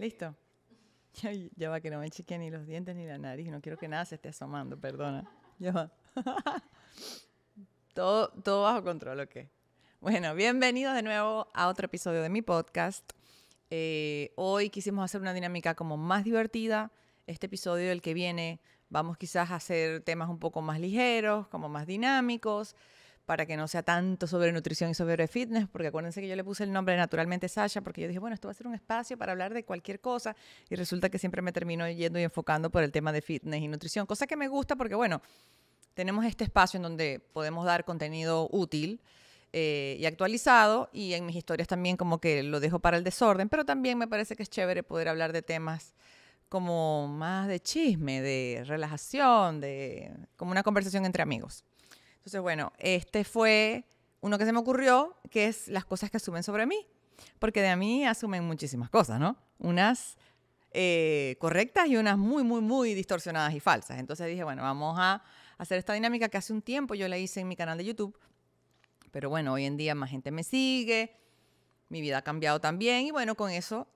Listo. Ya, va que no me chiquen ni los dientes ni la nariz. No quiero que nada se esté asomando, perdona. Ya todo, bajo control, ok. Bueno, bienvenidos de nuevo a otro episodio de mi podcast. Eh, hoy quisimos hacer una dinámica como más divertida. Este episodio, el que viene, vamos quizás a hacer temas un poco más ligeros, como más dinámicos para que no sea tanto sobre nutrición y sobre fitness, porque acuérdense que yo le puse el nombre naturalmente Sasha, porque yo dije, bueno, esto va a ser un espacio para hablar de cualquier cosa, y resulta que siempre me termino yendo y enfocando por el tema de fitness y nutrición, cosa que me gusta porque, bueno, tenemos este espacio en donde podemos dar contenido útil. Eh, y actualizado y en mis historias también como que lo dejo para el desorden, pero también me parece que es chévere poder hablar de temas como más de chisme, de relajación, de como una conversación entre amigos. Entonces, bueno, este fue uno que se me ocurrió, que es las cosas que asumen sobre mí. Porque de mí asumen muchísimas cosas, ¿no? Unas eh, correctas y unas muy, muy, muy distorsionadas y falsas. Entonces dije, bueno, vamos a hacer esta dinámica que hace un tiempo yo la hice en mi canal de YouTube. Pero bueno, hoy en día más gente me sigue, mi vida ha cambiado también y bueno, con eso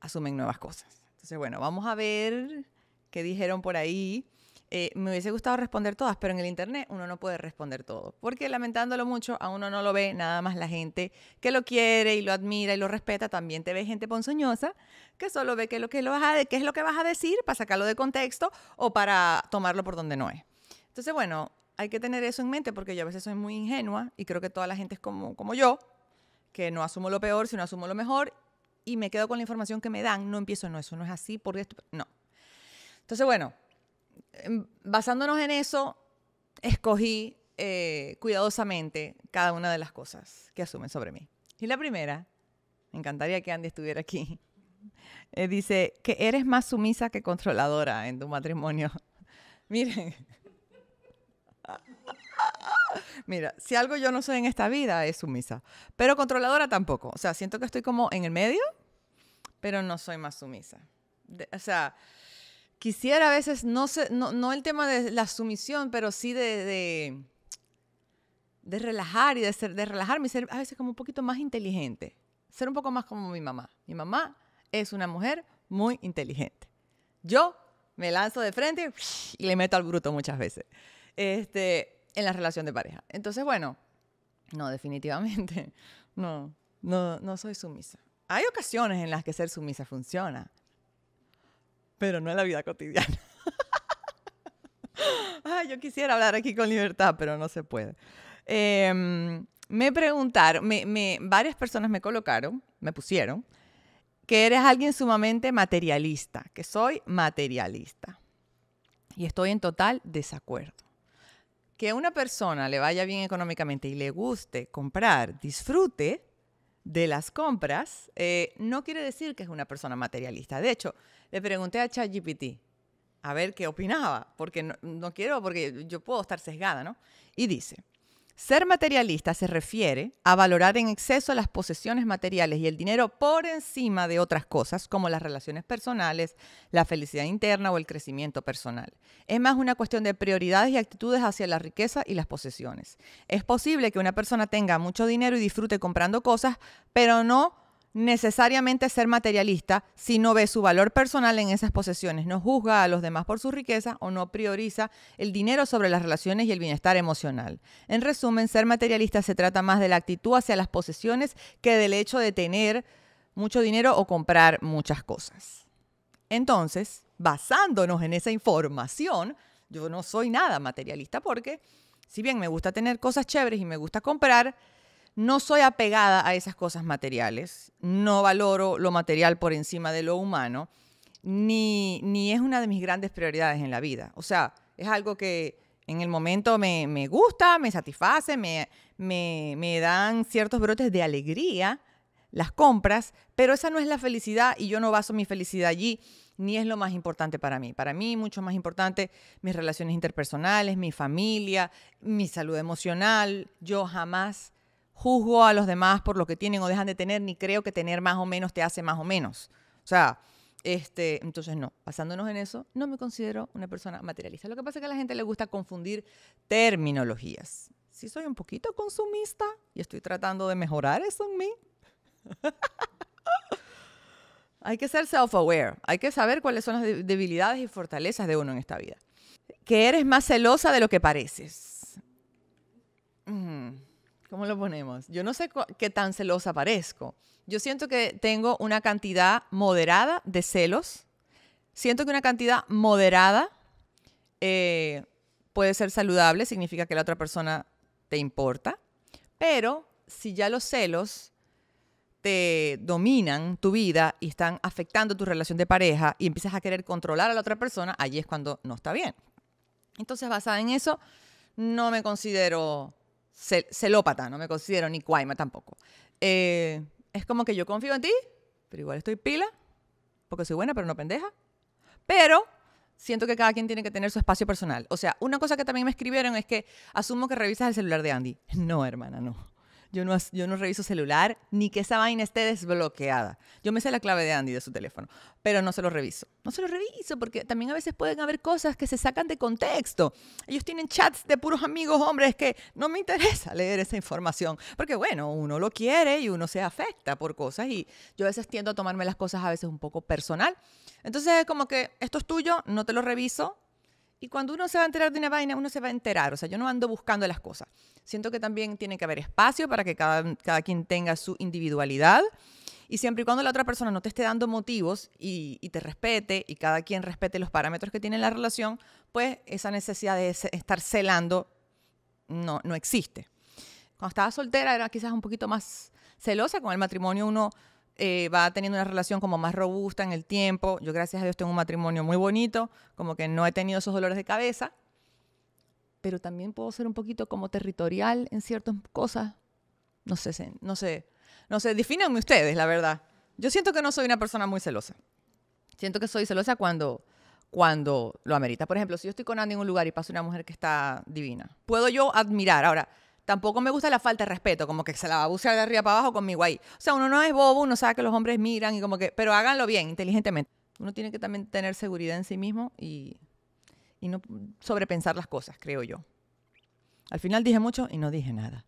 asumen nuevas cosas. Entonces, bueno, vamos a ver qué dijeron por ahí. Eh, me hubiese gustado responder todas, pero en el Internet uno no puede responder todo, porque lamentándolo mucho, a uno no lo ve nada más la gente que lo quiere y lo admira y lo respeta, también te ve gente ponzoñosa que solo ve qué lo, que lo vas a, qué es lo que vas a decir para sacarlo de contexto o para tomarlo por donde no es. Entonces, bueno, hay que tener eso en mente porque yo a veces soy muy ingenua y creo que toda la gente es como, como yo, que no asumo lo peor, sino asumo lo mejor y me quedo con la información que me dan, no empiezo, no, eso no es así, porque esto, no. Entonces, bueno, Em, basándonos en eso, escogí eh, cuidadosamente cada una de las cosas que asumen sobre mí. Y la primera, me encantaría que Andy estuviera aquí, eh, dice que eres más sumisa que controladora en tu matrimonio. Miren. Mira, si algo yo no soy en esta vida es sumisa, pero controladora tampoco. O sea, siento que estoy como en el medio, pero no soy más sumisa. o sea, quisiera a veces, no, el tema de la sumisión, pero sí de, relajar y de, ser, relajarme y ser a veces como un poquito más inteligente. Ser un poco más como mi mamá. Mi mamá es una mujer muy inteligente. Yo me lanzo de frente y le meto al bruto muchas veces este, en la relación de pareja. Entonces, bueno, no, definitivamente, no, no, no soy sumisa. Hay ocasiones en las que ser sumisa funciona, pero no en la vida cotidiana. yo quisiera hablar aquí con libertad, pero no se puede. Em, me preguntaron, varias personas me colocaron, me pusieron, que eres alguien sumamente materialista, que soy materialista. Y estoy en total desacuerdo. Que a una persona le vaya bien económicamente y le guste comprar, disfrute de las compras, eh, no quiere decir que es una persona materialista. De hecho, le pregunté a ChatGPT a ver qué opinaba, porque no, no quiero, porque yo puedo estar sesgada, ¿no? Y dice, ser materialista se refiere a valorar en exceso las posesiones materiales y el dinero por encima de otras cosas como las relaciones personales, la felicidad interna o el crecimiento personal. Es más una cuestión de prioridades y actitudes hacia la riqueza y las posesiones. Es posible que una persona tenga mucho dinero y disfrute comprando cosas, pero no necesariamente ser materialista si no ve su valor personal en esas posesiones, no juzga a los demás por su riqueza o no prioriza el dinero sobre las relaciones y el bienestar emocional. En resumen, ser materialista se trata más de la actitud hacia las posesiones que del hecho de tener mucho dinero o comprar muchas cosas. Entonces, basándonos en esa información, yo no soy nada materialista porque si bien me gusta tener cosas chéveres y me gusta comprar, no soy apegada a esas cosas materiales, no valoro lo material por encima de lo humano, ni, es una de mis grandes prioridades en la vida. O sea, es algo que en el momento me, me gusta, me satisface, me, me, me dan ciertos brotes de alegría las compras, pero esa no es la felicidad y yo no baso mi felicidad allí ni es lo más importante para mí. Para mí, mucho más importante, mis relaciones interpersonales, mi familia, mi salud emocional. Yo jamás juzgo a los demás por lo que tienen o dejan de tener, ni creo que tener más o menos te hace más o menos. O sea, este, entonces no, basándonos en eso, no me considero una persona materialista. Lo que pasa es que a la gente le gusta confundir terminologías. Si soy un poquito consumista y estoy tratando de mejorar eso en mí. hay que ser self-aware, hay que saber cuáles son las debilidades y fortalezas de uno en esta vida. Que eres más celosa de lo que pareces ¿Cómo lo ponemos? Yo no sé qué tan celosa parezco. Yo siento que tengo una cantidad moderada de celos. Siento que una cantidad moderada eh, puede ser saludable, significa que la otra persona te importa. Pero si ya los celos te dominan tu vida y están afectando tu relación de pareja y empiezas a querer controlar a la otra persona, allí es cuando no está bien. Entonces, basada en eso, no me considero celópata, no me considero ni cuaima tampoco. Eh, es como que yo confío en ti, pero igual estoy pila, porque soy buena, pero no pendeja. Pero siento que cada quien tiene que tener su espacio personal. O sea, una cosa que también me escribieron es que asumo que revisas el celular de Andy. No, hermana, no yo no, reviso celular, ni que esa vaina esté desbloqueada. Yo me sé la clave de Andy de su teléfono, pero no se lo reviso. No se lo reviso porque también a veces pueden haber cosas que se sacan de contexto. Ellos tienen chats de puros amigos hombres que no me interesa leer esa información, porque bueno, uno lo quiere y uno se afecta por cosas y yo a veces tiendo a tomarme las cosas a veces un poco personal. Entonces, como que esto es tuyo, no te lo reviso, y cuando uno se va a enterar de una vaina, uno se va a enterar. O sea, yo no ando buscando las cosas. Siento que también tiene que haber espacio para que cada, quien tenga su individualidad. Y siempre y cuando la otra persona no te esté dando motivos y, te respete y cada quien respete los parámetros que tiene la relación, pues esa necesidad de estar celando no, no existe. Cuando estaba soltera era quizás un poquito más celosa. Con el matrimonio uno eh, va teniendo una relación como más robusta en el tiempo. Yo gracias a Dios tengo un matrimonio muy bonito, como que no he tenido esos dolores de cabeza, pero también puedo ser un poquito como territorial en ciertas cosas. No sé, no sé, no sé, definanme ustedes, la verdad. Yo siento que no soy una persona muy celosa. Siento que soy celosa cuando cuando lo amerita. Por ejemplo, si yo estoy con Andy en un lugar y pasa una mujer que está divina, puedo yo admirar. Ahora, Tampoco me gusta la falta de respeto, como que se la va a bucear de arriba para abajo conmigo ahí. O sea, uno no es bobo, uno sabe que los hombres miran y como que, pero háganlo bien, inteligentemente. Uno tiene que también tener seguridad en sí mismo y, y no sobrepensar las cosas, creo yo. Al final dije mucho y no dije nada.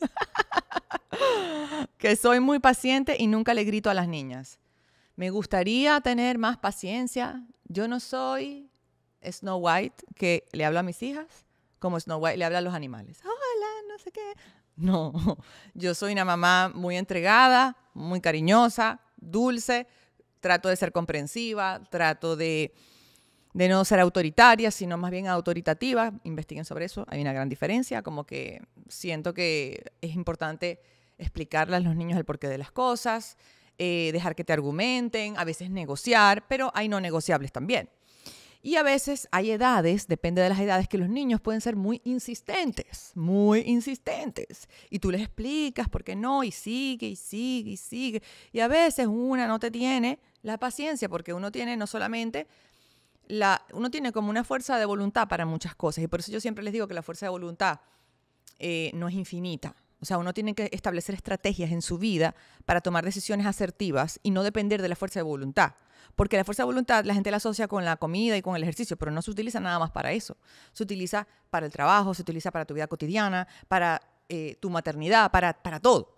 que soy muy paciente y nunca le grito a las niñas. Me gustaría tener más paciencia. Yo no soy Snow White que le hablo a mis hijas como Snow White le habla a los animales. Hola, no sé qué. No, yo soy una mamá muy entregada, muy cariñosa, dulce, trato de ser comprensiva, trato de, no ser autoritaria, sino más bien autoritativa. Investiguen sobre eso, hay una gran diferencia, como que siento que es importante explicarle a los niños el porqué de las cosas, eh, dejar que te argumenten, a veces negociar, pero hay no negociables también. Y a veces hay edades, depende de las edades, que los niños pueden ser muy insistentes, muy insistentes. Y tú les explicas por qué no, y sigue, y sigue, y sigue. Y a veces una no te tiene la paciencia, porque uno tiene no solamente la, uno tiene como una fuerza de voluntad para muchas cosas. Y por eso yo siempre les digo que la fuerza de voluntad eh, no es infinita. O sea, uno tiene que establecer estrategias en su vida para tomar decisiones asertivas y no depender de la fuerza de voluntad. Porque la fuerza de voluntad la gente la asocia con la comida y con el ejercicio, pero no se utiliza nada más para eso. Se utiliza para el trabajo, se utiliza para tu vida cotidiana, para eh, tu maternidad, para, todo.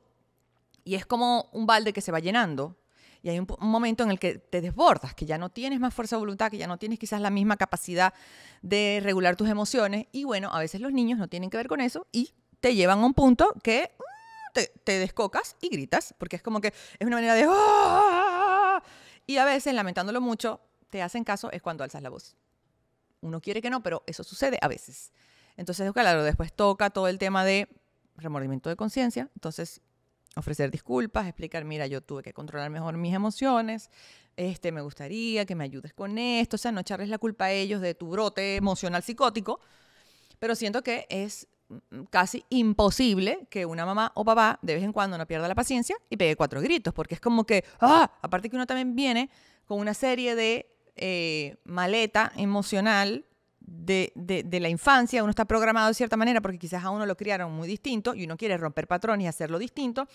Y es como un balde que se va llenando y hay un, momento en el que te desbordas, que ya no tienes más fuerza de voluntad, que ya no tienes quizás la misma capacidad de regular tus emociones. Y bueno, a veces los niños no tienen que ver con eso y te llevan a un punto que mm, te, descocas y gritas, porque es como que es una manera de... ¡Ah! Y a veces, lamentándolo mucho, te hacen caso es cuando alzas la voz. Uno quiere que no, pero eso sucede a veces. Entonces, claro, después toca todo el tema de remordimiento de conciencia. Entonces, ofrecer disculpas, explicar, mira, yo tuve que controlar mejor mis emociones, este, me gustaría que me ayudes con esto, o sea, no echarles la culpa a ellos de tu brote emocional psicótico, pero siento que es casi imposible que una mamá o papá de vez en cuando no pierda la paciencia y pegue cuatro gritos, porque es como que, ¡ah! aparte que uno también viene con una serie de eh, maleta emocional de, de, la infancia, uno está programado de cierta manera porque quizás a uno lo criaron muy distinto y uno quiere romper patrones y hacerlo distinto,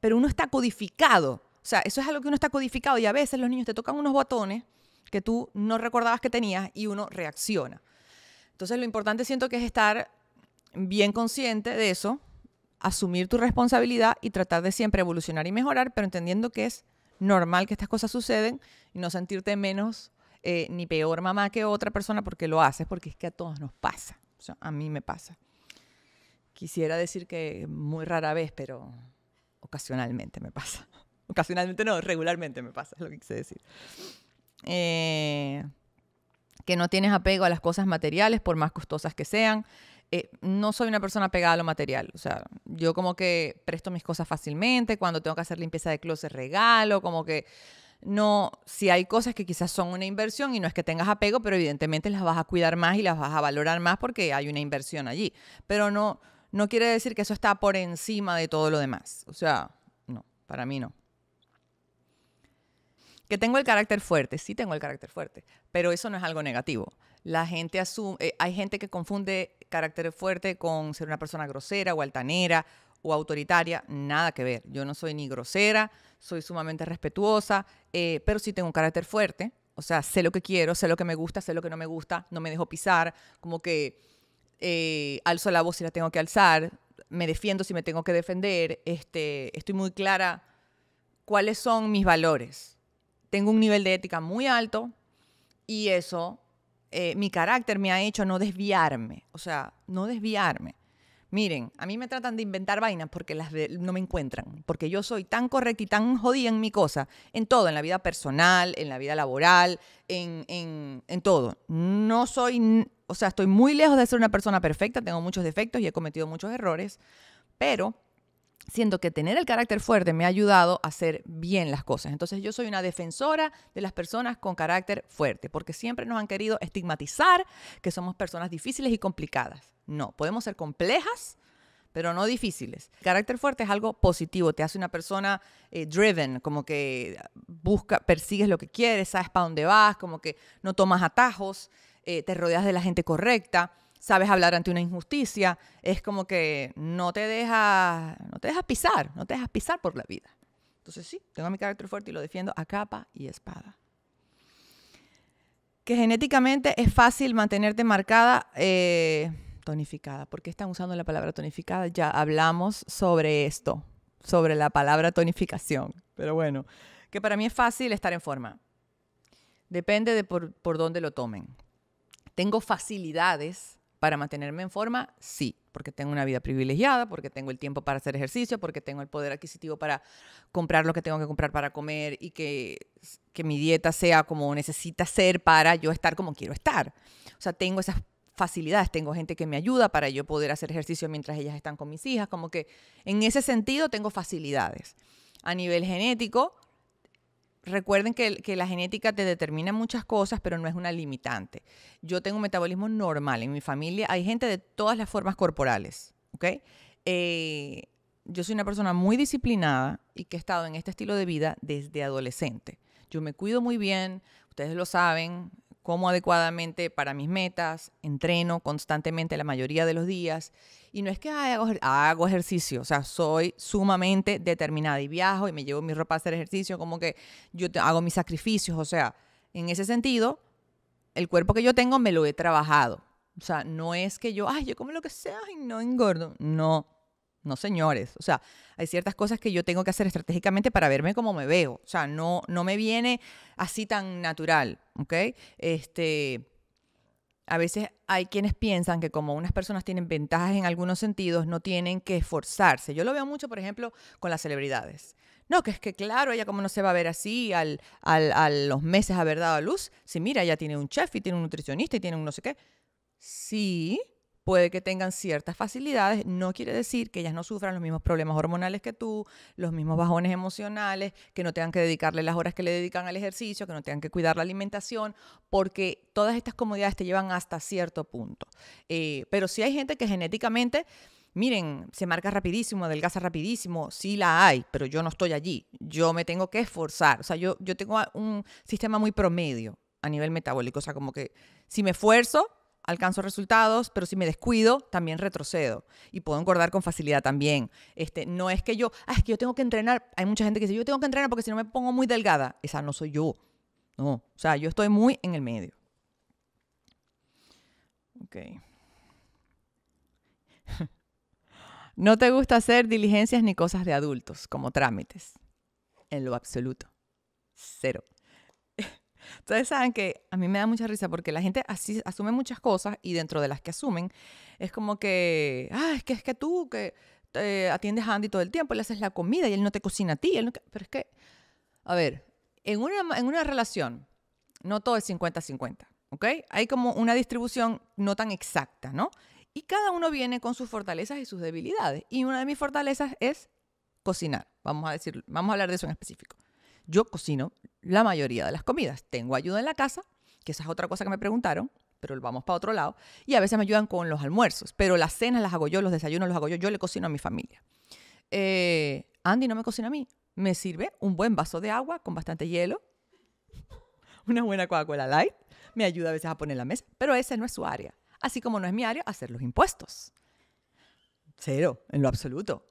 pero uno está codificado. O sea, eso es algo que uno está codificado y a veces los niños te tocan unos botones que tú no recordabas que tenías y uno reacciona. Entonces lo importante siento que es estar bien consciente de eso, asumir tu responsabilidad y tratar de siempre evolucionar y mejorar, pero entendiendo que es normal que estas cosas suceden y no sentirte menos eh, ni peor mamá que otra persona porque lo haces, porque es que a todos nos pasa. a mí me pasa. Quisiera decir que muy rara vez, pero ocasionalmente me pasa. Ocasionalmente no, regularmente me pasa, es lo que quise decir. Eh, que no tienes apego a las cosas materiales, por más costosas que sean. Eh, no soy una persona pegada a lo material. O sea, yo como que presto mis cosas fácilmente, cuando tengo que hacer limpieza de closet regalo, como que no, si hay cosas que quizás son una inversión y no es que tengas apego, pero evidentemente las vas a cuidar más y las vas a valorar más porque hay una inversión allí. Pero no, no quiere decir que eso está por encima de todo lo demás. O sea, no, para mí no. Que tengo el carácter fuerte, sí tengo el carácter fuerte, pero eso no es algo negativo. La gente asume, eh, hay gente que confunde carácter fuerte con ser una persona grosera o altanera o autoritaria, nada que ver. Yo no soy ni grosera, soy sumamente respetuosa, eh, pero sí tengo un carácter fuerte. O sea, sé lo que quiero, sé lo que me gusta, sé lo que no me gusta, no me dejo pisar, como que eh, alzo la voz si la tengo que alzar, me defiendo si me tengo que defender, este, estoy muy clara cuáles son mis valores tengo un nivel de ética muy alto y eso, eh, mi carácter me ha hecho no desviarme, o sea, no desviarme. Miren, a mí me tratan de inventar vainas porque las no me encuentran, porque yo soy tan correcta y tan jodida en mi cosa, en todo, en la vida personal, en la vida laboral, en, en, en todo. No soy, o sea, estoy muy lejos de ser una persona perfecta, tengo muchos defectos y he cometido muchos errores, pero siento que tener el carácter fuerte me ha ayudado a hacer bien las cosas. Entonces yo soy una defensora de las personas con carácter fuerte, porque siempre nos han querido estigmatizar que somos personas difíciles y complicadas. No, podemos ser complejas, pero no difíciles. carácter fuerte es algo positivo, te hace una persona eh, driven, como que busca, persigues lo que quieres, sabes para dónde vas, como que no tomas atajos, eh, te rodeas de la gente correcta sabes hablar ante una injusticia, es como que no te dejas, no te pisar, no te dejas pisar por la vida. Entonces sí, tengo mi carácter fuerte y lo defiendo a capa y espada. Que genéticamente es fácil mantenerte marcada, eh, tonificada. ¿Por qué están usando la palabra tonificada? Ya hablamos sobre esto, sobre la palabra tonificación. Pero bueno, que para mí es fácil estar en forma. Depende de por, por dónde lo tomen. Tengo facilidades para mantenerme en forma, sí, porque tengo una vida privilegiada, porque tengo el tiempo para hacer ejercicio, porque tengo el poder adquisitivo para comprar lo que tengo que comprar para comer y que, que mi dieta sea como necesita ser para yo estar como quiero estar. O sea, tengo esas facilidades, tengo gente que me ayuda para yo poder hacer ejercicio mientras ellas están con mis hijas, como que en ese sentido tengo facilidades. A nivel genético, recuerden que, la genética te determina muchas cosas, pero no es una limitante. Yo tengo un metabolismo normal. En mi familia hay gente de todas las formas corporales. ¿ok? Eh, yo soy una persona muy disciplinada y que he estado en este estilo de vida desde adolescente. Yo me cuido muy bien, ustedes lo saben, como adecuadamente para mis metas, entreno constantemente la mayoría de los días y no es que hago, hago ejercicio, o sea, soy sumamente determinada y viajo y me llevo mi ropa a hacer ejercicio, como que yo hago mis sacrificios, o sea, en ese sentido, el cuerpo que yo tengo me lo he trabajado. O sea, no es que yo, ay, yo como lo que sea y no engordo. No, no señores. O sea, hay ciertas cosas que yo tengo que hacer estratégicamente para verme como me veo. O sea, no, no me viene así tan natural, ¿ok? Este, a veces hay quienes piensan que como unas personas tienen ventajas en algunos sentidos, no tienen que esforzarse. Yo lo veo mucho, por ejemplo, con las celebridades. No, que es que claro, ella como no se va a ver así al, al, a los meses haber dado a luz, si mira, ella tiene un chef y tiene un nutricionista y tiene un no sé qué. Sí, puede que tengan ciertas facilidades, no quiere decir que ellas no sufran los mismos problemas hormonales que tú, los mismos bajones emocionales, que no tengan que dedicarle las horas que le dedican al ejercicio, que no tengan que cuidar la alimentación, porque todas estas comodidades te llevan hasta cierto punto. Eh, pero sí hay gente que genéticamente miren, se marca rapidísimo, adelgaza rapidísimo, sí la hay, pero yo no estoy allí, yo me tengo que esforzar, o sea, yo, yo tengo un sistema muy promedio a nivel metabólico, o sea, como que si me esfuerzo, alcanzo resultados, pero si me descuido, también retrocedo y puedo engordar con facilidad también. Este, no es que yo, ah, es que yo tengo que entrenar. Hay mucha gente que dice, yo tengo que entrenar porque si no me pongo muy delgada. Esa no soy yo. No, o sea, yo estoy muy en el medio. Ok. No te gusta hacer diligencias ni cosas de adultos, como trámites. En lo absoluto. Cero. Ustedes saben que a mí me da mucha risa porque la gente así asume muchas cosas y dentro de las que asumen es como que, ah, es que es que tú que atiendes a Andy todo el tiempo, le haces la comida y él no te cocina a ti. Pero es que, a ver, en una, en una relación no todo es 50-50, ¿ok? Hay como una distribución no tan exacta, ¿no? Y cada uno viene con sus fortalezas y sus debilidades. Y una de mis fortalezas es cocinar. Vamos a decir, vamos a hablar de eso en específico. Yo cocino, la mayoría de las comidas. Tengo ayuda en la casa, que esa es otra cosa que me preguntaron, pero vamos para otro lado. Y a veces me ayudan con los almuerzos, pero las cenas las hago yo, los desayunos los hago yo, yo le cocino a mi familia. Eh, Andy no me cocina a mí, me sirve un buen vaso de agua con bastante hielo, una buena Coca-Cola Light, me ayuda a veces a poner la mesa, pero esa no es su área. Así como no es mi área hacer los impuestos. Cero, en lo absoluto.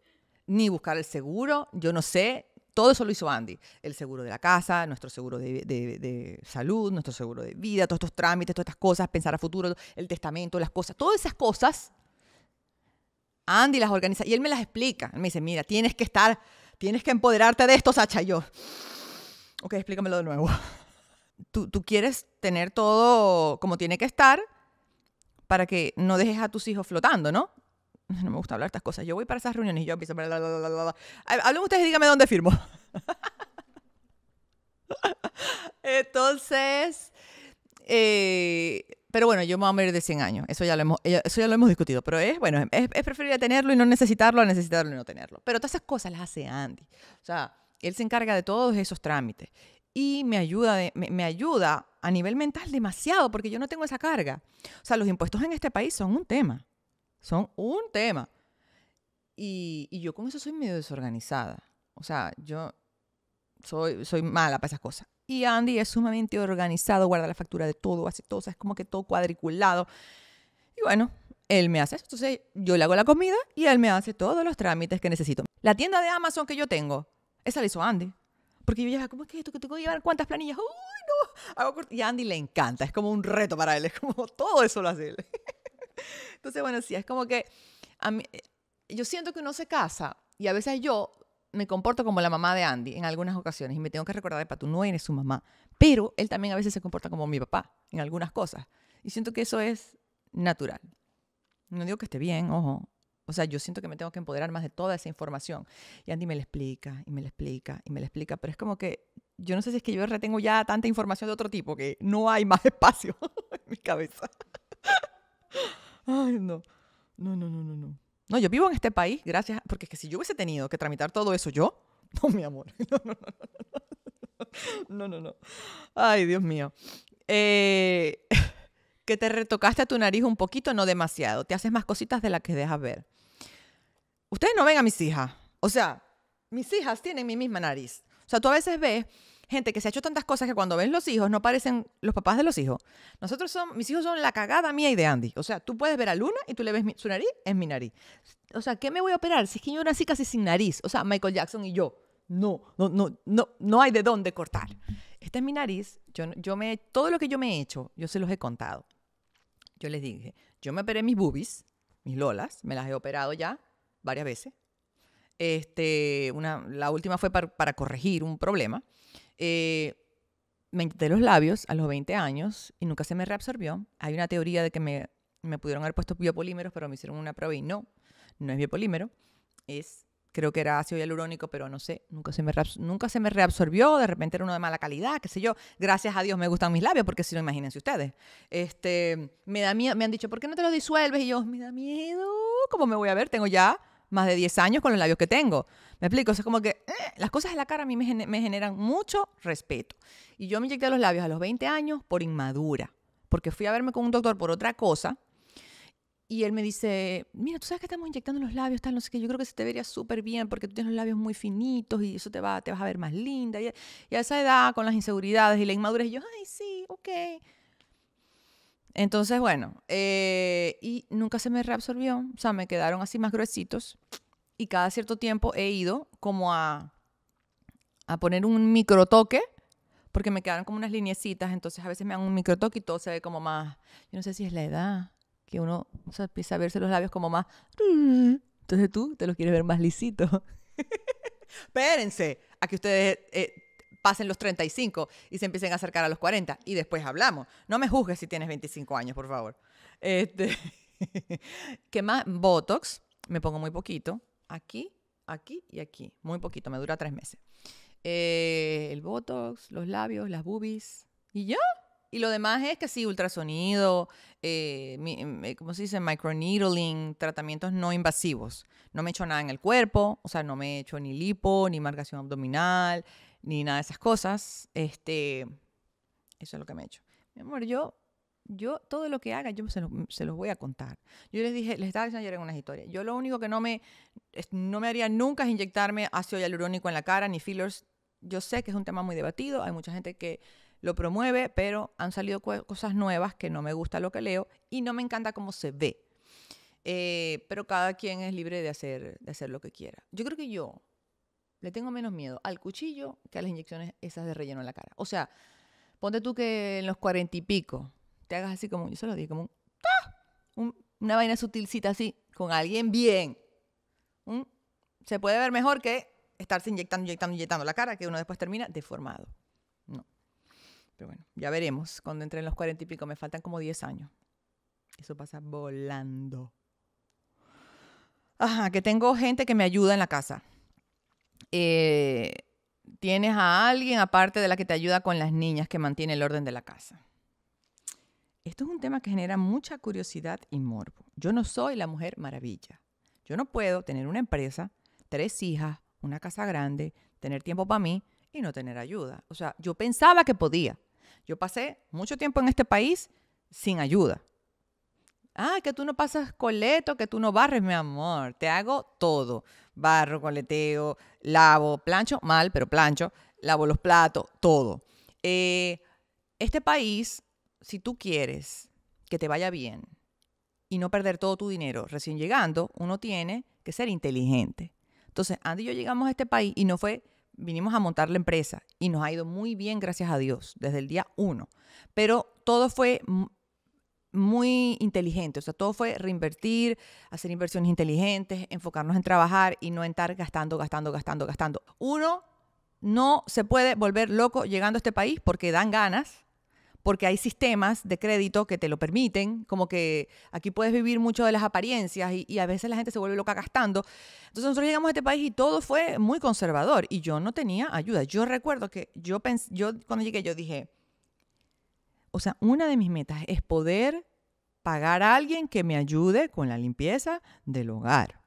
Ni buscar el seguro, yo no sé, todo eso lo hizo Andy. El seguro de la casa, nuestro seguro de, salud, nuestro seguro de vida, todos estos trámites, todas estas cosas, pensar a futuro, el testamento, las cosas, todas esas cosas. Andy las organiza y él me las explica. me dice, mira, tienes que estar, tienes que empoderarte de esto, Sacha. yo, ok, explícamelo de nuevo. tú quieres tener todo como tiene que estar para que no dejes a tus hijos flotando, ¿no? no me gusta hablar estas cosas. Yo voy para esas reuniones y yo empiezo. a hablar ustedes y díganme dónde firmo. Entonces, eh, pero bueno, yo me voy a morir de 100 años. Eso ya lo hemos, eh, eso ya lo hemos discutido. Pero es, bueno, es, preferible tenerlo y no necesitarlo a necesitarlo y no tenerlo. Pero todas esas cosas las hace Andy. O sea, él se encarga de todos esos trámites. Y me ayuda, me ayuda a nivel mental demasiado porque yo no tengo esa carga. O sea, los impuestos en este país son un tema. Son un tema. Y, y yo con eso soy medio desorganizada. O sea, yo soy, soy mala para esas cosas. Y Andy es sumamente organizado, guarda la factura de todo, hace todo, o sea, es como que todo cuadriculado. Y bueno, él me hace eso. Entonces yo le hago la comida y él me hace todos los trámites que necesito. La tienda de Amazon que yo tengo, esa la hizo Andy. Porque yo ya, ¿cómo es que esto que tengo que llevar? ¿Cuántas planillas? ¡Uy, no! y a Andy le encanta, es como un reto para él, es como todo eso lo hace él. Entonces, bueno, sí, es como que a mí, eh, yo siento que uno se casa y a veces yo me comporto como la mamá de Andy en algunas ocasiones y me tengo que recordar, para tú no eres su mamá, pero él también a veces se comporta como mi papá en algunas cosas. Y siento que eso es natural. No digo que esté bien, ojo. O sea, yo siento que me tengo que empoderar más de toda esa información. Y Andy me la explica, y me la explica, y me la explica, pero es como que yo no sé si es que yo retengo ya tanta información de otro tipo que no hay más espacio en mi cabeza. Ay, no. No, no, no, no, no. No, yo vivo en este país, gracias, porque es que si yo hubiese tenido que tramitar todo eso yo, no, mi amor. No, no, no. No, no, no. Ay, Dios mío. Eh, que te retocaste a tu nariz un poquito, no demasiado. Te haces más cositas de las que dejas ver. Ustedes no ven a mis hijas. O sea, mis hijas tienen mi misma nariz. O sea, tú a veces ves gente que se ha hecho tantas cosas que cuando ven los hijos no parecen los papás de los hijos. Nosotros son, mis hijos son la cagada mía y de Andy. O sea, tú puedes ver a Luna y tú le ves su nariz, es mi nariz. O sea, ¿qué me voy a operar? Si es que yo nací casi sin nariz. O sea, Michael Jackson y yo. No, no, no, no, no hay de dónde cortar. Esta es mi nariz. Yo, yo me, todo lo que yo me he hecho, yo se los he contado. Yo les dije, yo me operé mis boobies, mis lolas, me las he operado ya varias veces. Este, una, la última fue para corregir un problema. Eh, me quité los labios a los 20 años y nunca se me reabsorbió. Hay una teoría de que me, me pudieron haber puesto biopolímeros, pero me hicieron una prueba y no, no es biopolímero. Es, creo que era ácido hialurónico, pero no sé, nunca se, me nunca se me reabsorbió, de repente era uno de mala calidad, qué sé yo. Gracias a Dios me gustan mis labios, porque si no, imagínense ustedes. Este, me, da me han dicho, ¿por qué no te los disuelves? Y yo, me da miedo, ¿cómo me voy a ver? Tengo ya más de 10 años con los labios que tengo. Me explico, es como que eh, las cosas de la cara a mí me, me generan mucho respeto. Y yo me inyecté los labios a los 20 años por inmadura, porque fui a verme con un doctor por otra cosa. Y él me dice, mira, tú sabes que estamos inyectando los labios, tal, no sé qué, yo creo que se te vería súper bien porque tú tienes los labios muy finitos y eso te va, te vas a ver más linda. Y, a esa edad, con las inseguridades y la inmadurez, yo, ay, sí, ok. Entonces, bueno, eh, y nunca se me reabsorbió, o sea, me quedaron así más gruesitos y cada cierto tiempo he ido como a, a poner un micro toque porque me quedaron como unas linecitas, entonces a veces me dan un microtoque y todo se ve como más, yo no sé si es la edad, que uno empieza a verse los labios como más, entonces tú te los quieres ver más lisitos. Espérense, a que ustedes eh, pasen los 35 y se empiecen a acercar a los 40 y después hablamos. No me juzgues si tienes 25 años, por favor. Este, ¿Qué más? Botox, me pongo muy poquito, aquí, aquí y aquí, muy poquito, me dura tres meses. Eh, el botox, los labios, las bubis y yo Y lo demás es que sí, ultrasonido, eh, eh, ¿cómo se dice? Microneedling, tratamientos no invasivos. No me he hecho nada en el cuerpo, o sea, no me he hecho ni lipo, ni marcación abdominal, ni nada de esas cosas. Este, eso es lo que me he hecho. Mi amor, yo, yo todo lo que haga, yo se, lo, los voy a contar. Yo les dije, les estaba diciendo ayer en una historias, yo lo único que no me, no me haría nunca es inyectarme ácido hialurónico en la cara, ni fillers. Yo sé que es un tema muy debatido, hay mucha gente que lo promueve, pero han salido cosas nuevas que no me gusta lo que leo y no me encanta cómo se ve. Eh, pero cada quien es libre de hacer, de hacer lo que quiera. Yo creo que yo, le tengo menos miedo al cuchillo que a las inyecciones esas de relleno en la cara. O sea, ponte tú que en los cuarenta y pico te hagas así como, yo se lo como una vaina sutilcita así, con alguien bien. Se puede ver mejor que estarse inyectando, inyectando, inyectando la cara, que uno después termina deformado. No. Pero bueno, ya veremos. Cuando entre en los cuarenta y pico, me faltan como diez años. Eso pasa volando. Ajá, que tengo gente que me ayuda en la casa. Eh, tienes a alguien aparte de la que te ayuda con las niñas que mantiene el orden de la casa. Esto es un tema que genera mucha curiosidad y morbo. Yo no soy la mujer maravilla. Yo no puedo tener una empresa, tres hijas, una casa grande, tener tiempo para mí y no tener ayuda. O sea, yo pensaba que podía. Yo pasé mucho tiempo en este país sin ayuda. Ah, que tú no pasas coleto, que tú no barres, mi amor. Te hago todo barro, coleteo, lavo, plancho, mal, pero plancho, lavo los platos, todo. Eh, este país, si tú quieres que te vaya bien y no perder todo tu dinero recién llegando, uno tiene que ser inteligente. Entonces, Andy y yo llegamos a este país y no fue, vinimos a montar la empresa y nos ha ido muy bien, gracias a Dios, desde el día uno. Pero todo fue muy inteligente, o sea, todo fue reinvertir, hacer inversiones inteligentes, enfocarnos en trabajar y no estar gastando, gastando, gastando, gastando. Uno no se puede volver loco llegando a este país porque dan ganas, porque hay sistemas de crédito que te lo permiten, como que aquí puedes vivir mucho de las apariencias y, a veces la gente se vuelve loca gastando. Entonces nosotros llegamos a este país y todo fue muy conservador y yo no tenía ayuda. Yo recuerdo que yo, yo cuando llegué yo dije, o sea, una de mis metas es poder pagar a alguien que me ayude con la limpieza del hogar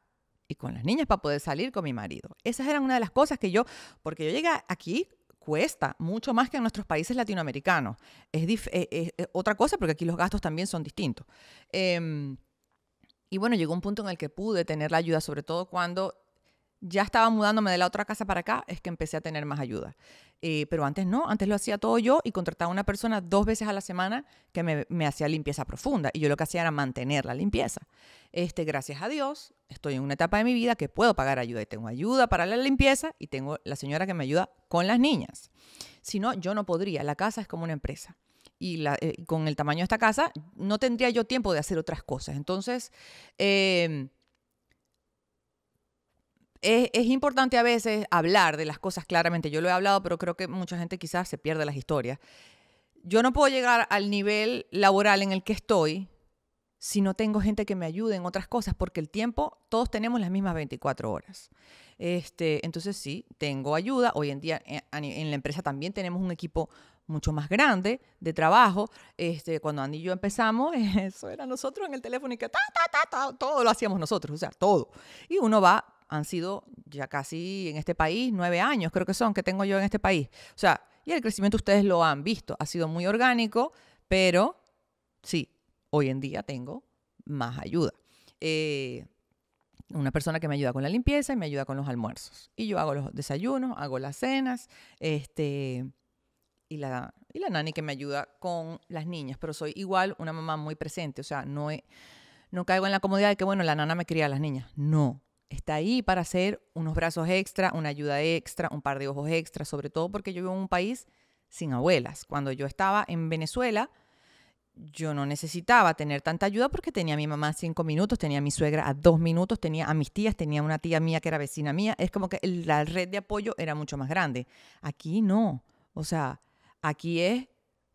y con las niñas para poder salir con mi marido. Esas eran una de las cosas que yo, porque yo llegué aquí cuesta mucho más que en nuestros países latinoamericanos. Es, eh, eh, eh, otra cosa porque aquí los gastos también son distintos. Em, y bueno, llegó un punto en el que pude tener la ayuda, sobre todo cuando ya estaba mudándome de la otra casa para acá, es que empecé a tener más ayuda. Eh, pero antes no, antes lo hacía todo yo y contrataba a una persona dos veces a la semana que me, hacía limpieza profunda y yo lo que hacía era mantener la limpieza. Este, gracias a Dios, estoy en una etapa de mi vida que puedo pagar ayuda y tengo ayuda para la limpieza y tengo la señora que me ayuda con las niñas. Si no, yo no podría, la casa es como una empresa y eh, con el tamaño de esta casa no tendría yo tiempo de hacer otras cosas. Entonces, em, es, importante a veces hablar de las cosas claramente. Yo lo he hablado, pero creo que mucha gente quizás se pierde las historias. Yo no puedo llegar al nivel laboral en el que estoy si no tengo gente que me ayude en otras cosas, porque el tiempo, todos tenemos las mismas 24 horas. Este, entonces sí, tengo ayuda. Hoy en día eh, en, la empresa también tenemos un equipo mucho más grande de trabajo. Este, cuando Andy y yo empezamos, eso era nosotros en el teléfono y que todo lo hacíamos nosotros, o sea, todo. Y uno va han sido ya casi en este país nueve años, creo que son, que tengo yo en este país. O sea, y el crecimiento ustedes lo han visto, ha sido muy orgánico, pero sí, hoy en día tengo más ayuda. Eh, una persona que me ayuda con la limpieza y me ayuda con los almuerzos. Y yo hago los desayunos, hago las cenas, este, y la, y la nani que me ayuda con las niñas, pero soy igual una mamá muy presente, o sea, no, no caigo en la comodidad de que, bueno, la nana me cría a las niñas. No, está ahí para hacer unos brazos extra, una ayuda extra, un par de ojos extra, sobre todo porque yo vivo en un país sin abuelas. Cuando yo estaba en Venezuela, yo no necesitaba tener tanta ayuda porque tenía a mi mamá a cinco minutos, tenía a mi suegra a dos minutos, tenía a mis tías, tenía una tía mía que era vecina mía. Es como que la red de apoyo era mucho más grande. Aquí no. O sea, aquí es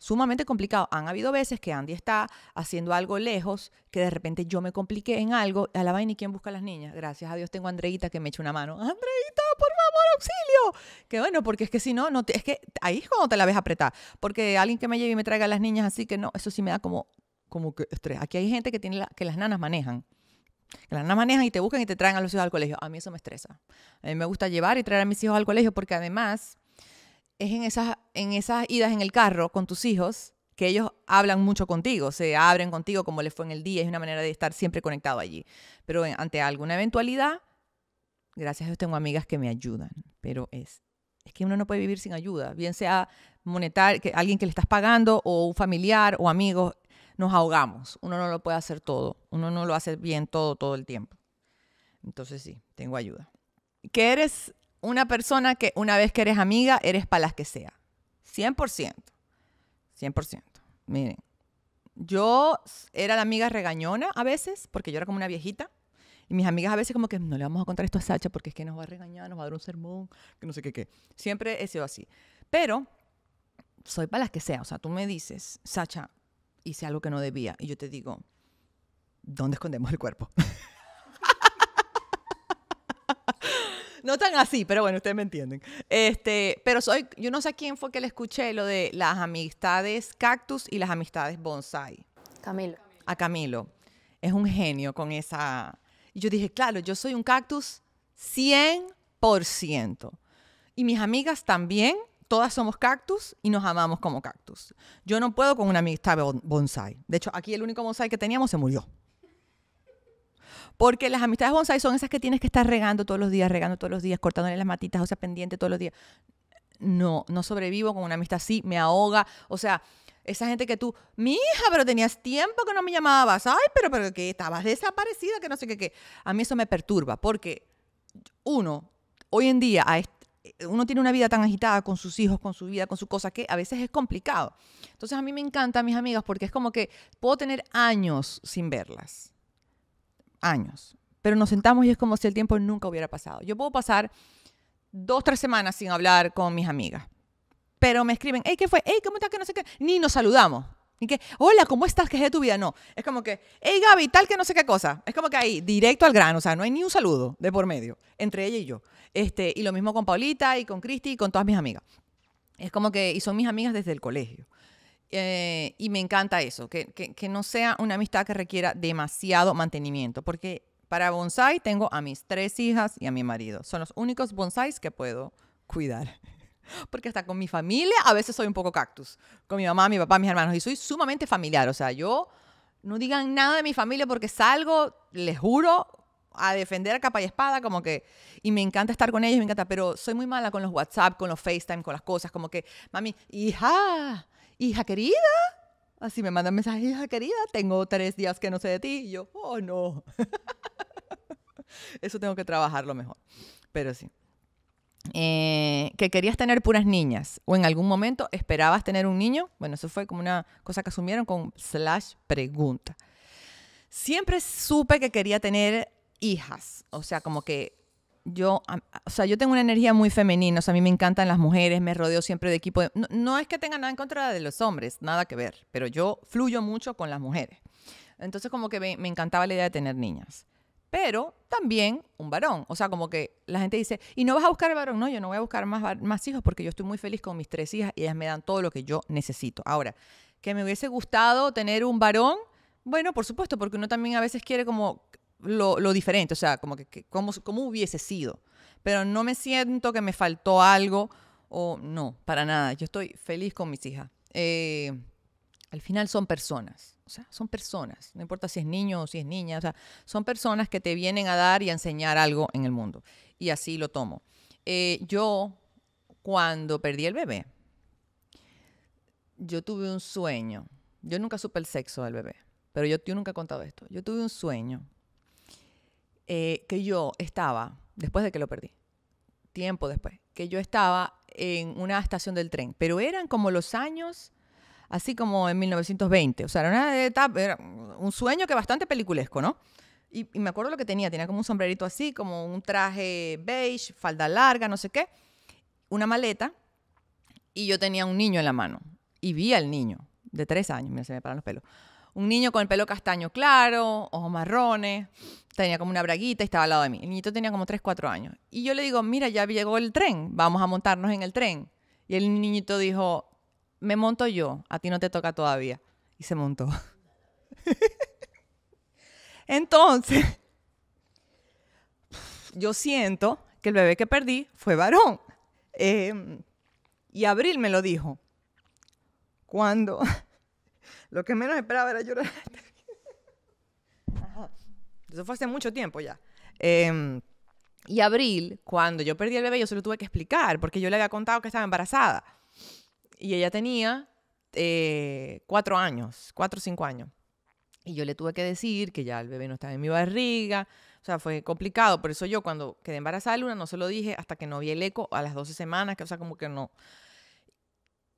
sumamente complicado. Han habido veces que Andy está haciendo algo lejos, que de repente yo me compliqué en algo, a la vaina y quién busca las niñas. Gracias a Dios tengo a Andreita que me echa una mano. Andreita, por favor, auxilio. Que bueno, porque es que si no, no es que ahí es cuando te la ves apretar. Porque alguien que me lleve y me traiga a las niñas, así que no, eso sí me da como, como que estrés. Aquí hay gente que tiene que las nanas manejan. Que las nanas manejan y te buscan y te traen a los hijos al colegio. A mí eso me estresa. A mí me gusta llevar y traer a mis hijos al colegio porque además es en esas, en esas idas en el carro con tus hijos que ellos hablan mucho contigo, se abren contigo como les fue en el día, es una manera de estar siempre conectado allí. Pero ante alguna eventualidad, gracias a Dios tengo amigas que me ayudan, pero es, es que uno no puede vivir sin ayuda, bien sea monetar, que alguien que le estás pagando o un familiar o amigos, nos ahogamos, uno no lo puede hacer todo, uno no lo hace bien todo, todo el tiempo. Entonces sí, tengo ayuda. ¿Qué eres una persona que una vez que eres amiga, eres para las que sea. 100%. 100%. Miren, yo era la amiga regañona a veces, porque yo era como una viejita. Y mis amigas a veces como que no le vamos a contar esto a Sacha porque es que nos va a regañar, nos va a dar un sermón, que no sé qué, qué. Siempre he sido así. Pero soy para las que sea. O sea, tú me dices, Sacha, hice algo que no debía. Y yo te digo, ¿dónde escondemos el cuerpo? no tan así, pero bueno, ustedes me entienden. Este, pero soy, yo no sé quién fue que le escuché lo de las amistades cactus y las amistades bonsai. Camilo. A Camilo. Es un genio con esa. Y yo dije, claro, yo soy un cactus 100%. Y mis amigas también, todas somos cactus y nos amamos como cactus. Yo no puedo con una amistad bonsai. De hecho, aquí el único bonsai que teníamos se murió. Porque las amistades bonsai son esas que tienes que estar regando todos los días, regando todos los días, cortándole las matitas, o sea, pendiente todos los días. No, no sobrevivo con una amistad así, me ahoga. O sea, esa gente que tú, mi hija, pero tenías tiempo que no me llamabas. Ay, pero, pero que estabas desaparecida, que no sé qué, qué. A mí eso me perturba, porque uno, hoy en día, uno tiene una vida tan agitada con sus hijos, con su vida, con su cosa, que a veces es complicado. Entonces a mí me encanta mis amigas porque es como que puedo tener años sin verlas años, pero nos sentamos y es como si el tiempo nunca hubiera pasado. Yo puedo pasar dos, tres semanas sin hablar con mis amigas, pero me escriben, hey, ¿qué fue? Hey, ¿cómo estás? Que no sé qué. Ni nos saludamos. Ni que, hola, ¿cómo estás? ¿Qué es de tu vida? No. Es como que, hey, Gaby, tal que no sé qué cosa. Es como que ahí, directo al grano. O sea, no hay ni un saludo de por medio entre ella y yo. Este, y lo mismo con Paulita y con Cristi y con todas mis amigas. Es como que, y son mis amigas desde el colegio. Eh, y me encanta eso, que, no sea una amistad que requiera demasiado mantenimiento, porque para bonsai tengo a mis tres hijas y a mi marido. Son los únicos bonsáis que puedo cuidar. Porque hasta con mi familia a veces soy un poco cactus, con mi mamá, mi papá, mis hermanos, y soy sumamente familiar. O sea, yo no digan nada de mi familia porque salgo, les juro, a defender capa y espada, como que, y me encanta estar con ellos, me encanta, pero soy muy mala con los WhatsApp, con los FaceTime, con las cosas, como que, mami, hija, hija querida, así me mandan mensajes, hija querida, tengo tres días que no sé de ti. Y yo, oh no. Eso tengo que trabajarlo mejor. Pero sí. Eh, que querías tener puras niñas o en algún momento esperabas tener un niño. Bueno, eso fue como una cosa que asumieron con slash pregunta. Siempre supe que quería tener hijas, o sea, como que yo, o sea, yo tengo una energía muy femenina, o sea, a mí me encantan las mujeres, me rodeo siempre de equipo. no, es que tenga nada en contra de los hombres, nada que ver, pero yo fluyo mucho con las mujeres. Entonces, como que me, encantaba la idea de tener niñas. Pero también un varón. O sea, como que la gente dice, ¿y no vas a buscar varón? No, yo no voy a buscar más, más hijos porque yo estoy muy feliz con mis tres hijas y ellas me dan todo lo que yo necesito. Ahora, que me hubiese gustado tener un varón, bueno, por supuesto, porque uno también a veces quiere como lo, diferente, o sea, como que, hubiese sido. Pero no me siento que me faltó algo o no, para nada. Yo estoy feliz con mis hijas. Eh, al final son personas, o sea, son personas, no importa si es niño o si es niña, o sea, son personas que te vienen a dar y a enseñar algo en el mundo. Y así lo tomo. Eh, yo, cuando perdí el bebé, yo tuve un sueño. Yo nunca supe el sexo del bebé, pero yo, yo nunca he contado esto. Yo tuve un sueño eh, que yo estaba, después de que lo perdí, tiempo después, que yo estaba en una estación del tren, pero eran como los años, así como en 1920, o sea, era una etapa, era un sueño que bastante peliculesco, ¿no? Y, me acuerdo lo que tenía, tenía como un sombrerito así, como un traje beige, falda larga, no sé qué, una maleta, y yo tenía un niño en la mano, y vi al niño de tres años, me se me paran los pelos un niño con el pelo castaño claro, ojos marrones, tenía como una braguita y estaba al lado de mí. El niñito tenía como 3, 4 años. Y yo le digo, mira, ya llegó el tren, vamos a montarnos en el tren. Y el niñito dijo, me monto yo, a ti no te toca todavía. Y se montó. Entonces, yo siento que el bebé que perdí fue varón. Em, y Abril me lo dijo. Cuando lo que menos esperaba era llorar. Eso fue hace mucho tiempo ya. Em, y abril, cuando yo perdí el bebé, yo se lo tuve que explicar, porque yo le había contado que estaba embarazada. Y ella tenía eh, cuatro años, cuatro o cinco años. Y yo le tuve que decir que ya el bebé no estaba en mi barriga. O sea, fue complicado. Por eso yo cuando quedé embarazada Luna no se lo dije hasta que no vi el eco a las 12 semanas, que o sea, como que no,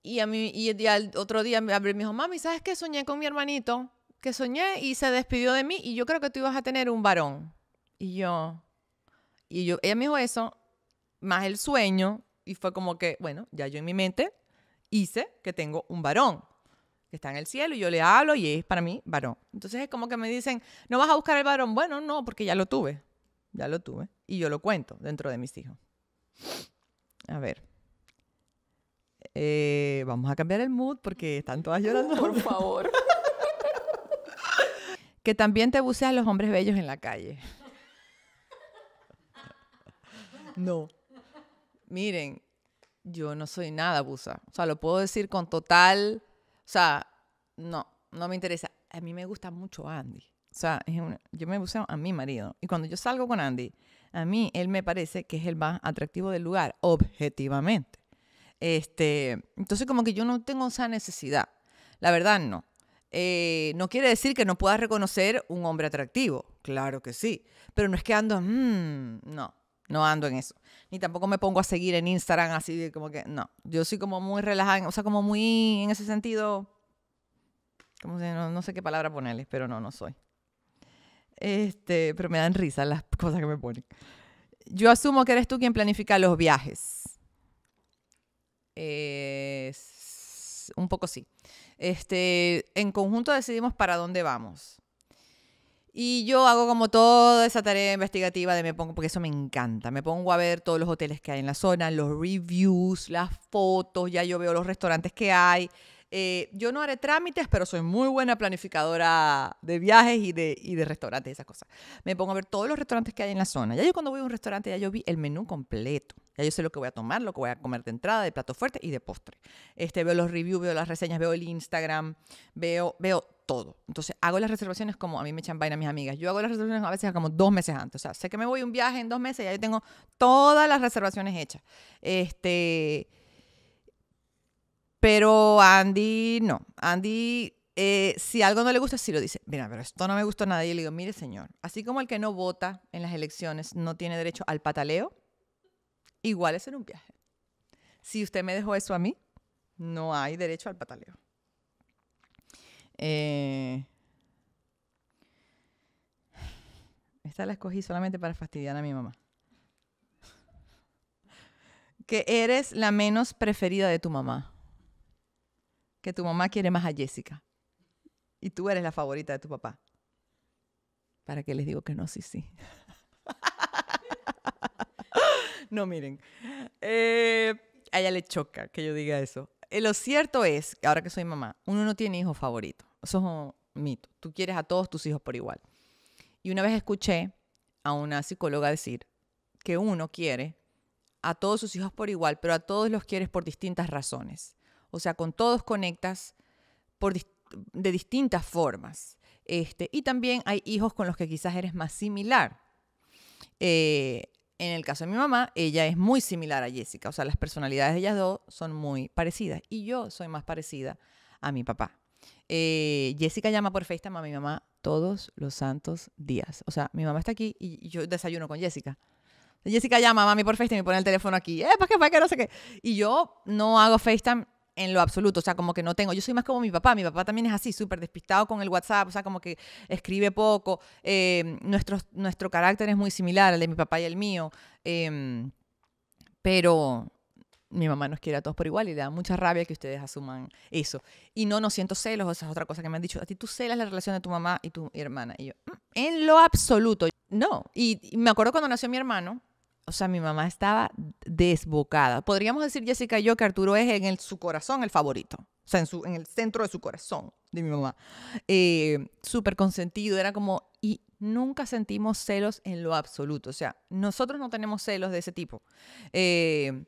y, a mí, y al otro día me dijo, mami, ¿sabes qué? Soñé con mi hermanito, que soñé y se despidió de mí y yo creo que tú ibas a tener un varón. Y yo, y yo, ella me dijo eso, más el sueño, y fue como que, bueno, ya yo en mi mente hice que tengo un varón que está en el cielo y yo le hablo y es para mí varón. Entonces es como que me dicen, ¿no vas a buscar el varón? Bueno, no, porque ya lo tuve, ya lo tuve y yo lo cuento dentro de mis hijos. A ver. Eh, vamos a cambiar el mood porque están todas uh, llorando. Por favor. que también te buceas los hombres bellos en la calle. No. Miren, yo no soy nada busa. O sea, lo puedo decir con total. O sea, no, no me interesa. A mí me gusta mucho Andy. O sea, yo me buceo a mi marido. Y cuando yo salgo con Andy, a mí él me parece que es el más atractivo del lugar, objetivamente. Este, entonces como que yo no tengo esa necesidad, la verdad no. Eh, no quiere decir que no puedas reconocer un hombre atractivo, claro que sí, pero no es que ando, mm, no, no ando en eso. Ni tampoco me pongo a seguir en Instagram así como que, no, yo soy como muy relajada, o sea, como muy en ese sentido, no, sé qué palabra ponerles, pero no, no soy. Este, pero me dan risa las cosas que me ponen. Yo asumo que eres tú quien planifica los viajes un poco sí. Este, en conjunto decidimos para dónde vamos. Y yo hago como toda esa tarea investigativa de me pongo, porque eso me encanta, me pongo a ver todos los hoteles que hay en la zona, los reviews, las fotos, ya yo veo los restaurantes que hay. Eh, yo no haré trámites, pero soy muy buena planificadora de viajes y de, y de restaurantes y esas cosas. Me pongo a ver todos los restaurantes que hay en la zona. Ya yo cuando voy a un restaurante, ya yo vi el menú completo. Ya yo sé lo que voy a tomar, lo que voy a comer de entrada, de plato fuerte y de postre. Este, veo los reviews, veo las reseñas, veo el Instagram, veo, veo todo. Entonces, hago las reservaciones como a mí me echan vaina mis amigas. Yo hago las reservaciones a veces como dos meses antes. O sea, sé que me voy un viaje en dos meses y ya tengo todas las reservaciones hechas. Este. Pero Andy, no. Andy, eh, si algo no le gusta, sí lo dice. Mira, pero esto no me gustó nada. Y yo le digo, mire, señor, así como el que no vota en las elecciones no tiene derecho al pataleo, Igual es en un viaje. Si usted me dejó eso a mí, no hay derecho al pataleo. Eh, esta la escogí solamente para fastidiar a mi mamá. Que eres la menos preferida de tu mamá. Que tu mamá quiere más a Jessica. Y tú eres la favorita de tu papá. ¿Para qué les digo que no? Sí, sí. No, miren. Eh, a ella le choca que yo diga eso. Eh, lo cierto es, ahora que soy mamá, uno no tiene hijo favorito. Eso es un mito. Tú quieres a todos tus hijos por igual. Y una vez escuché a una psicóloga decir que uno quiere a todos sus hijos por igual, pero a todos los quieres por distintas razones. O sea, con todos conectas de distintas formas. Este, y también hay hijos con los que quizás eres más similar. Eh, en el caso de mi mamá, ella es muy similar a Jessica. O sea, las personalidades de ellas dos son muy parecidas. Y yo soy más parecida a mi papá. Eh, Jessica llama por FaceTime a mi mamá todos los santos días. O sea, mi mamá está aquí y yo desayuno con Jessica. Jessica llama a mami por FaceTime y pone el teléfono aquí. Eh, ¿para qué? ¿Para qué? No sé qué. Y yo no hago FaceTime en lo absoluto, o sea, como que no tengo, yo soy más como mi papá, mi papá también es así, súper despistado con el WhatsApp, o sea, como que escribe poco, em, nuestro, nuestro carácter es muy similar al de mi papá y el mío, em, pero mi mamá nos quiere a todos por igual y le da mucha rabia que ustedes asuman eso. Y no, no siento celos, esa es otra cosa que me han dicho, a ti tú celas la relación de tu mamá y tu hermana, y yo, mm, en lo absoluto, no, y me acuerdo cuando nació mi hermano, o sea, mi mamá estaba desbocada. Podríamos decir, Jessica, y yo que Arturo es en el, su corazón el favorito. O sea, en, el centro de su corazón, de mi mamá. Eh, súper consentido, era como... Y nunca sentimos celos en lo absoluto. O sea, nosotros no tenemos celos de ese tipo. Eh,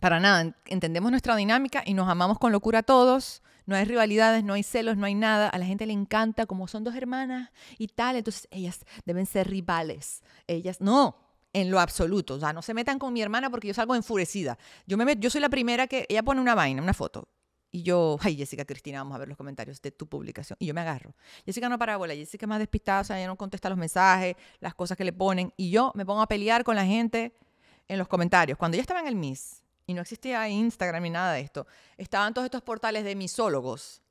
para nada, entendemos nuestra dinámica y nos amamos con locura a todos. No hay rivalidades, no hay celos, no hay nada. A la gente le encanta como son dos hermanas y tal. Entonces ellas deben ser rivales. Ellas no, en lo absoluto. O sea, no se metan con mi hermana porque yo salgo enfurecida. Yo, me yo soy la primera que ella pone una vaina, una foto. Y yo, ay, Jessica Cristina, vamos a ver los comentarios de tu publicación. Y yo me agarro. Jessica no para bola, Jessica es más despistada, o sea, ella no contesta los mensajes, las cosas que le ponen. Y yo me pongo a pelear con la gente en los comentarios. Cuando yo estaba en el Miss y no existía Instagram ni nada de esto, estaban todos estos portales de misólogos.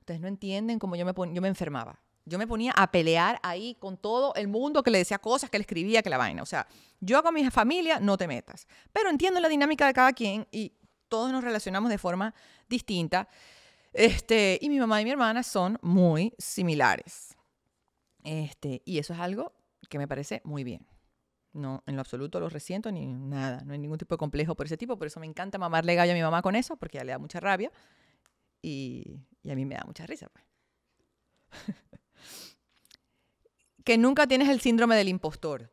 Ustedes no entienden cómo yo yo me enfermaba. Yo me ponía a pelear ahí con todo el mundo que le decía cosas, que le escribía, que la vaina. O sea, yo con mi familia no te metas. Pero entiendo la dinámica de cada quien y todos nos relacionamos de forma distinta. Este, y mi mamá y mi hermana son muy similares. Este, y eso es algo que me parece muy bien. No, en lo absoluto lo resiento ni nada. No hay ningún tipo de complejo por ese tipo. Por eso me encanta mamarle gallo a mi mamá con eso, porque ya le da mucha rabia. Y, a mí me da mucha risa. Pues. Que nunca tienes el síndrome del impostor.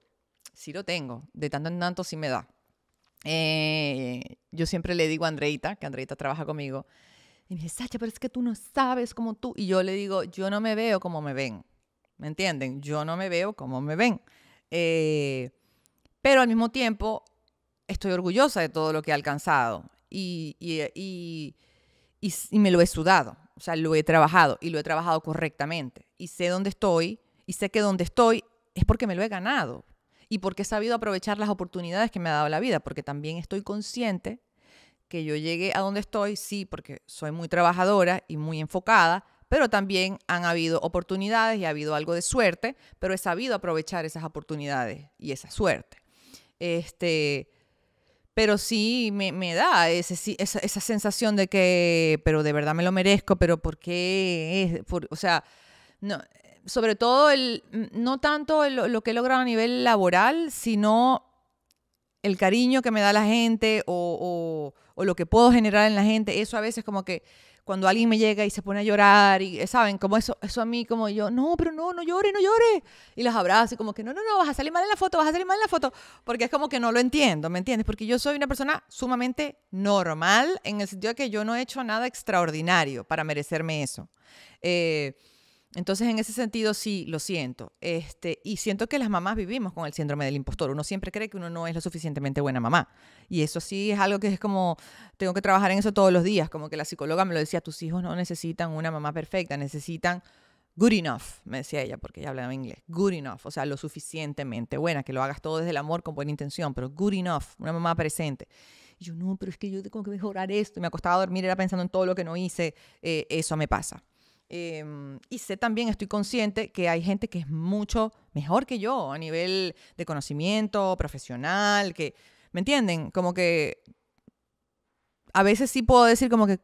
si lo tengo, de tanto en tanto sí me da. Eh, yo siempre le digo a Andreita, que Andreita trabaja conmigo, y me dice, Sacha, pero es que tú no sabes como tú. Y yo le digo, yo no me veo como me ven. ¿Me entienden? Yo no me veo como me ven. Eh, pero al mismo tiempo, estoy orgullosa de todo lo que he alcanzado y, y, y, y me lo he sudado. O sea, lo he trabajado y lo he trabajado correctamente. Y sé dónde estoy y sé que dónde estoy es porque me lo he ganado y porque he sabido aprovechar las oportunidades que me ha dado la vida, porque también estoy consciente que yo llegué a donde estoy, sí, porque soy muy trabajadora y muy enfocada, pero también han habido oportunidades y ha habido algo de suerte, pero he sabido aprovechar esas oportunidades y esa suerte. Este, pero sí me, da esa, sensación de que, pero de verdad me lo merezco, pero ¿por qué? o sea, no, sobre todo, el, no tanto lo que he logrado a nivel laboral, sino el cariño que me da la gente o, o, o, lo que puedo generar en la gente, eso a veces como que cuando alguien me llega y se pone a llorar y, eh, ¿saben? Como eso, eso a mí, como yo, no, pero no, no llore, no llore. Y los abrazo y como que, no, no, no, vas a salir mal en la foto, vas a salir mal en la foto. Porque es como que no lo entiendo, ¿me entiendes? Porque yo soy una persona sumamente normal en el sentido de que yo no he hecho nada extraordinario para merecerme eso. Eh, entonces, en ese sentido, sí, lo siento. Este, y siento que las mamás vivimos con el síndrome del impostor. Uno siempre cree que uno no es lo suficientemente buena mamá. Y eso sí es algo que es como, tengo que trabajar en eso todos los días. Como que la psicóloga me lo decía, tus hijos no necesitan una mamá perfecta, necesitan good enough, me decía ella, porque ella hablaba inglés. Good enough, o sea, lo suficientemente buena, que lo hagas todo desde el amor con buena intención, pero good enough, una mamá presente. Y yo, no, pero es que yo tengo que mejorar esto. Y me acostaba a dormir, era pensando en todo lo que no hice. Eh, eso me pasa. Em, y sé también, estoy consciente que hay gente que es mucho mejor que yo a nivel de conocimiento profesional, que, ¿me entienden? Como que a veces sí puedo decir como que,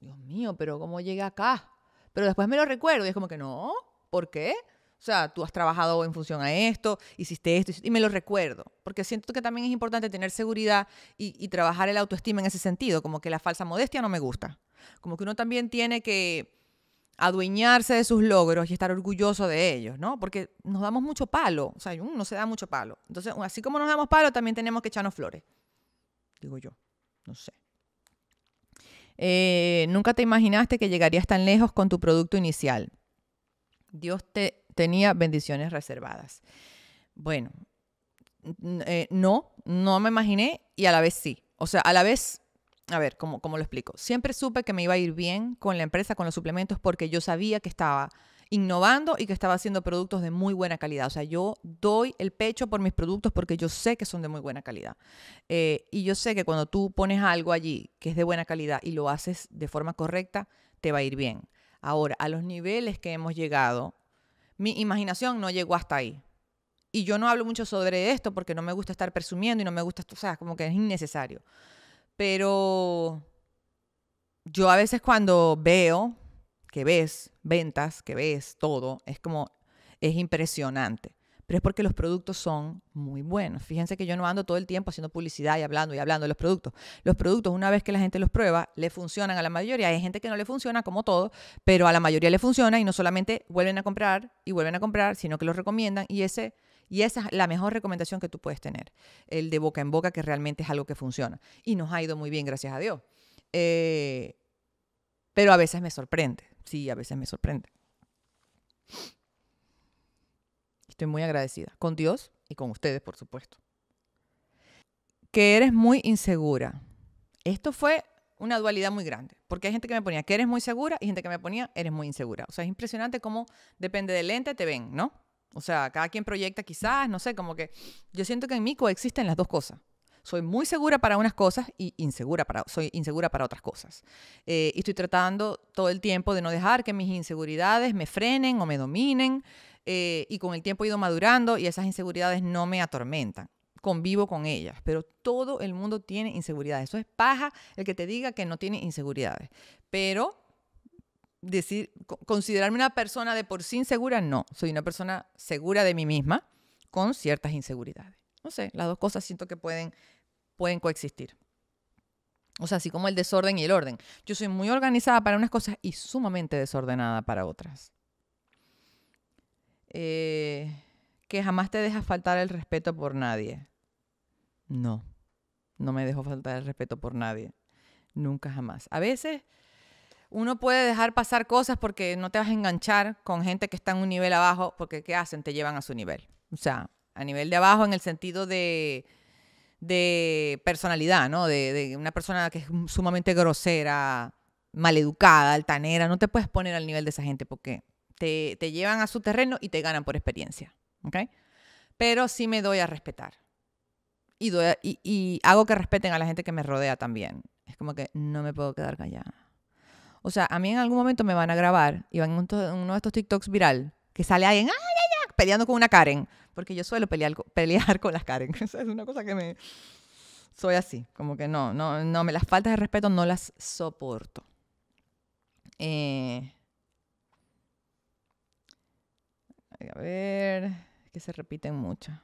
Dios mío, pero ¿cómo llegué acá? Pero después me lo recuerdo y es como que no, ¿por qué? O sea, tú has trabajado en función a esto, hiciste esto, y me lo recuerdo, porque siento que también es importante tener seguridad y trabajar el autoestima en ese sentido, como que la falsa modestia no me gusta, como que uno también tiene que adueñarse de sus logros y estar orgulloso de ellos, ¿no? Porque nos damos mucho palo, o sea, uno se da mucho palo. Entonces, así como nos damos palo, también tenemos que echarnos flores, digo yo, no sé. Eh, nunca te imaginaste que llegarías tan lejos con tu producto inicial. Dios te tenía bendiciones reservadas. Bueno, eh, no, no me imaginé y a la vez sí. O sea, a la vez a ver, ¿cómo, ¿cómo, lo explico? Siempre supe que me iba a ir bien con la empresa, con los suplementos, porque yo sabía que estaba innovando y que estaba haciendo productos de muy buena calidad. O sea, yo doy el pecho por mis productos porque yo sé que son de muy buena calidad. Eh, y yo sé que cuando tú pones algo allí que es de buena calidad y lo haces de forma correcta, te va a ir bien. Ahora, a los niveles que hemos llegado, mi imaginación no llegó hasta ahí. Y yo no hablo mucho sobre esto porque no me gusta estar presumiendo y no me gusta, o sea, como que es innecesario. Pero yo a veces cuando veo que ves ventas, que ves todo, es como, es impresionante. Pero es porque los productos son muy buenos. Fíjense que yo no ando todo el tiempo haciendo publicidad y hablando y hablando de los productos. Los productos, una vez que la gente los prueba, le funcionan a la mayoría. Hay gente que no le funciona, como todo, pero a la mayoría le funciona y no solamente vuelven a comprar y vuelven a comprar, sino que los recomiendan y ese y esa es la mejor recomendación que tú puedes tener, el de boca en boca, que realmente es algo que funciona. Y nos ha ido muy bien, gracias a Dios. Eh, pero a veces me sorprende, sí, a veces me sorprende. Estoy muy agradecida con Dios y con ustedes, por supuesto. Que eres muy insegura. Esto fue una dualidad muy grande, porque hay gente que me ponía que eres muy segura y gente que me ponía eres muy insegura. O sea, es impresionante cómo depende del ente te ven, ¿no? O sea, cada quien proyecta quizás, no sé, como que yo siento que en mí coexisten las dos cosas. Soy muy segura para unas cosas y insegura para, soy insegura para otras cosas. Eh, y estoy tratando todo el tiempo de no dejar que mis inseguridades me frenen o me dominen. Eh, y con el tiempo he ido madurando y esas inseguridades no me atormentan convivo con ellas, pero todo el mundo tiene inseguridades. Eso es paja el que te diga que no tiene inseguridades. Pero decir, considerarme una persona de por sí insegura, no. Soy una persona segura de mí misma con ciertas inseguridades. No sé, las dos cosas siento que pueden, pueden coexistir. O sea, así como el desorden y el orden. Yo soy muy organizada para unas cosas y sumamente desordenada para otras. Eh, que jamás te dejas faltar el respeto por nadie. No, no me dejo faltar el respeto por nadie. Nunca jamás. A veces uno puede dejar pasar cosas porque no te vas a enganchar con gente que está en un nivel abajo, porque ¿qué hacen? Te llevan a su nivel. O sea, a nivel de abajo en el sentido de, personalidad, ¿no? De, una persona que es sumamente grosera, maleducada, altanera. No te puedes poner al nivel de esa gente porque te, llevan a su terreno y te ganan por experiencia. ¿Ok? Pero sí me doy a respetar. y hago que respeten a la gente que me rodea también. Es como que no me puedo quedar callada o sea, a mí en algún momento me van a grabar y van en uno de estos TikToks viral que sale alguien, ¡ay, ay, ay! peleando con una Karen. Porque yo suelo pelear, pelear con las Karen. es una cosa que me. Soy así. Como que no, no, no, me las faltas de respeto no las soporto. Eh, a ver, que se repiten muchas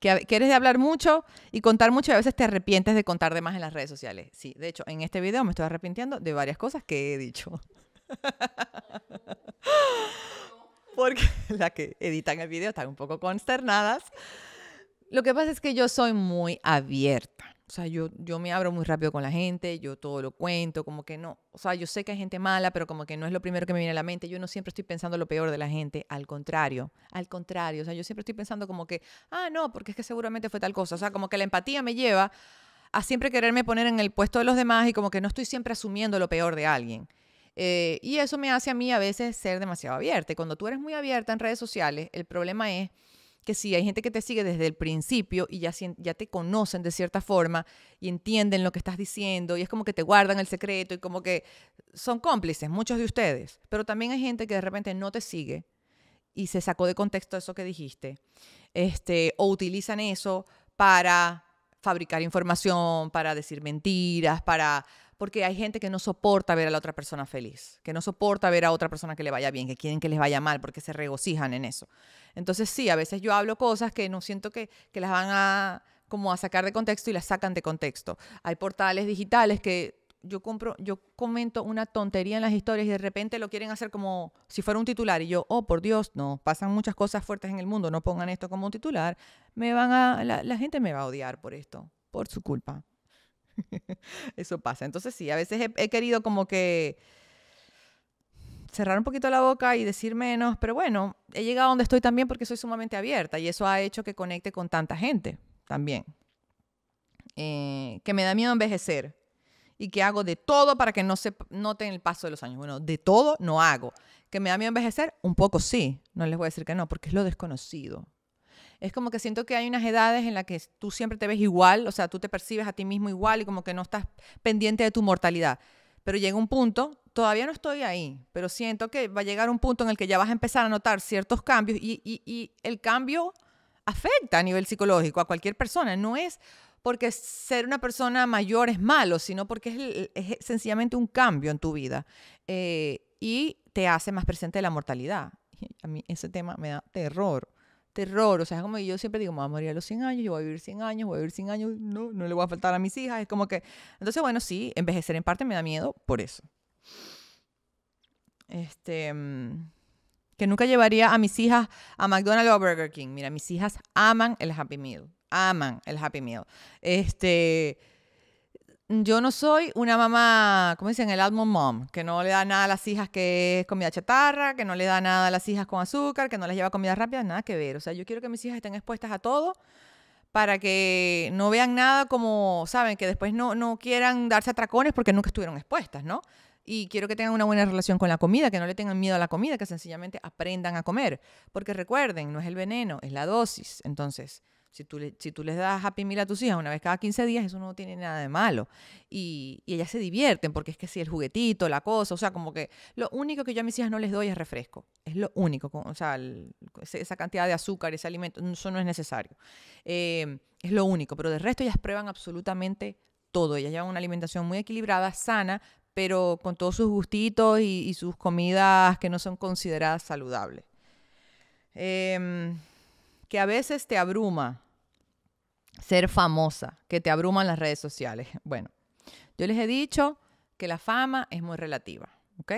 que quieres de hablar mucho y contar mucho y a veces te arrepientes de contar de más en las redes sociales. Sí, de hecho, en este video me estoy arrepintiendo de varias cosas que he dicho. Porque las que editan el video están un poco consternadas. Lo que pasa es que yo soy muy abierta. O sea, yo, me abro muy rápido con la gente, yo todo lo cuento, como que no. O sea, yo sé que hay gente mala, pero como que no es lo primero que me viene a la mente. Yo no siempre estoy pensando lo peor de la gente, al contrario, al contrario. O sea, yo siempre estoy pensando como que, ah, no, porque es que seguramente fue tal cosa. O sea, como que la empatía me lleva a siempre quererme poner en el puesto de los demás y como que no estoy siempre asumiendo lo peor de alguien. Eh, y eso me hace a mí a veces ser demasiado abierta. Y cuando tú eres muy abierta en redes sociales, el problema es que sí, hay gente que te sigue desde el principio y ya, ya te conocen de cierta forma y entienden lo que estás diciendo y es como que te guardan el secreto y como que son cómplices, muchos de ustedes, pero también hay gente que de repente no te sigue y se sacó de contexto eso que dijiste, este, o utilizan eso para fabricar información, para decir mentiras, para porque hay gente que no soporta ver a la otra persona feliz, que no soporta ver a otra persona que le vaya bien, que quieren que les vaya mal, porque se regocijan en eso. Entonces sí, a veces yo hablo cosas que no siento que, las van a como a sacar de contexto y las sacan de contexto. Hay portales digitales que yo compro, yo comento una tontería en las historias y de repente lo quieren hacer como si fuera un titular y yo, oh por Dios, no, pasan muchas cosas fuertes en el mundo, no pongan esto como un titular, me van a, la, la gente me va a odiar por esto, por su culpa. Eso pasa. Entonces sí, a veces he, querido como que cerrar un poquito la boca y decir menos, pero bueno, he llegado a donde estoy también porque soy sumamente abierta y eso ha hecho que conecte con tanta gente también. Eh, que me da miedo envejecer y que hago de todo para que no se noten el paso de los años. Bueno, de todo no hago. Que me da miedo envejecer, un poco sí, no les voy a decir que no, porque es lo desconocido. Es como que siento que hay unas edades en las que tú siempre te ves igual, o sea, tú te percibes a ti mismo igual y como que no estás pendiente de tu mortalidad. Pero llega un punto, todavía no estoy ahí, pero siento que va a llegar un punto en el que ya vas a empezar a notar ciertos cambios y, el cambio afecta a nivel psicológico a cualquier persona. No es porque ser una persona mayor es malo, sino porque es, sencillamente un cambio en tu vida eh, y te hace más presente la mortalidad. A mí ese tema me da terror terror. O sea, es como yo siempre digo, me voy a morir a los 100 años, yo voy a vivir 100 años, voy a vivir 100 años, no, no le voy a faltar a mis hijas. Es como que. Entonces, bueno, sí, envejecer en parte me da miedo por eso. Este. Mm, que nunca llevaría a mis hijas a McDonald's o a Burger King. Mira, mis hijas aman el Happy Meal. Aman el Happy Meal. Este yo no soy una mamá, como dicen, el Almond mom, que no le da nada a las hijas que es comida chatarra, que no le da nada a las hijas con azúcar, que no les lleva comida rápida, nada que ver. O sea, yo quiero que mis hijas estén expuestas a todo para que no vean nada como, saben, que después no, no quieran darse atracones porque nunca estuvieron expuestas, ¿no? Y quiero que tengan una buena relación con la comida, que no le tengan miedo a la comida, que sencillamente aprendan a comer. Porque recuerden, no es el veneno, es la dosis. Entonces, si tú, les das Happy Meal a tus hijas una vez cada 15 días, eso no tiene nada de malo. Y, ellas se divierten porque es que si el juguetito, la cosa, o sea, como que lo único que yo a mis hijas no les doy es refresco. Es lo único, o sea, esa cantidad de azúcar, ese alimento, eso no es necesario. Em, es lo único, pero de resto ellas prueban absolutamente todo. Ellas llevan una alimentación muy equilibrada, sana, pero con todos sus gustitos y, sus comidas que no son consideradas saludables. Em, que a veces te abruma ser famosa, que te abruman las redes sociales. Bueno, yo les he dicho que la fama es muy relativa, ¿ok?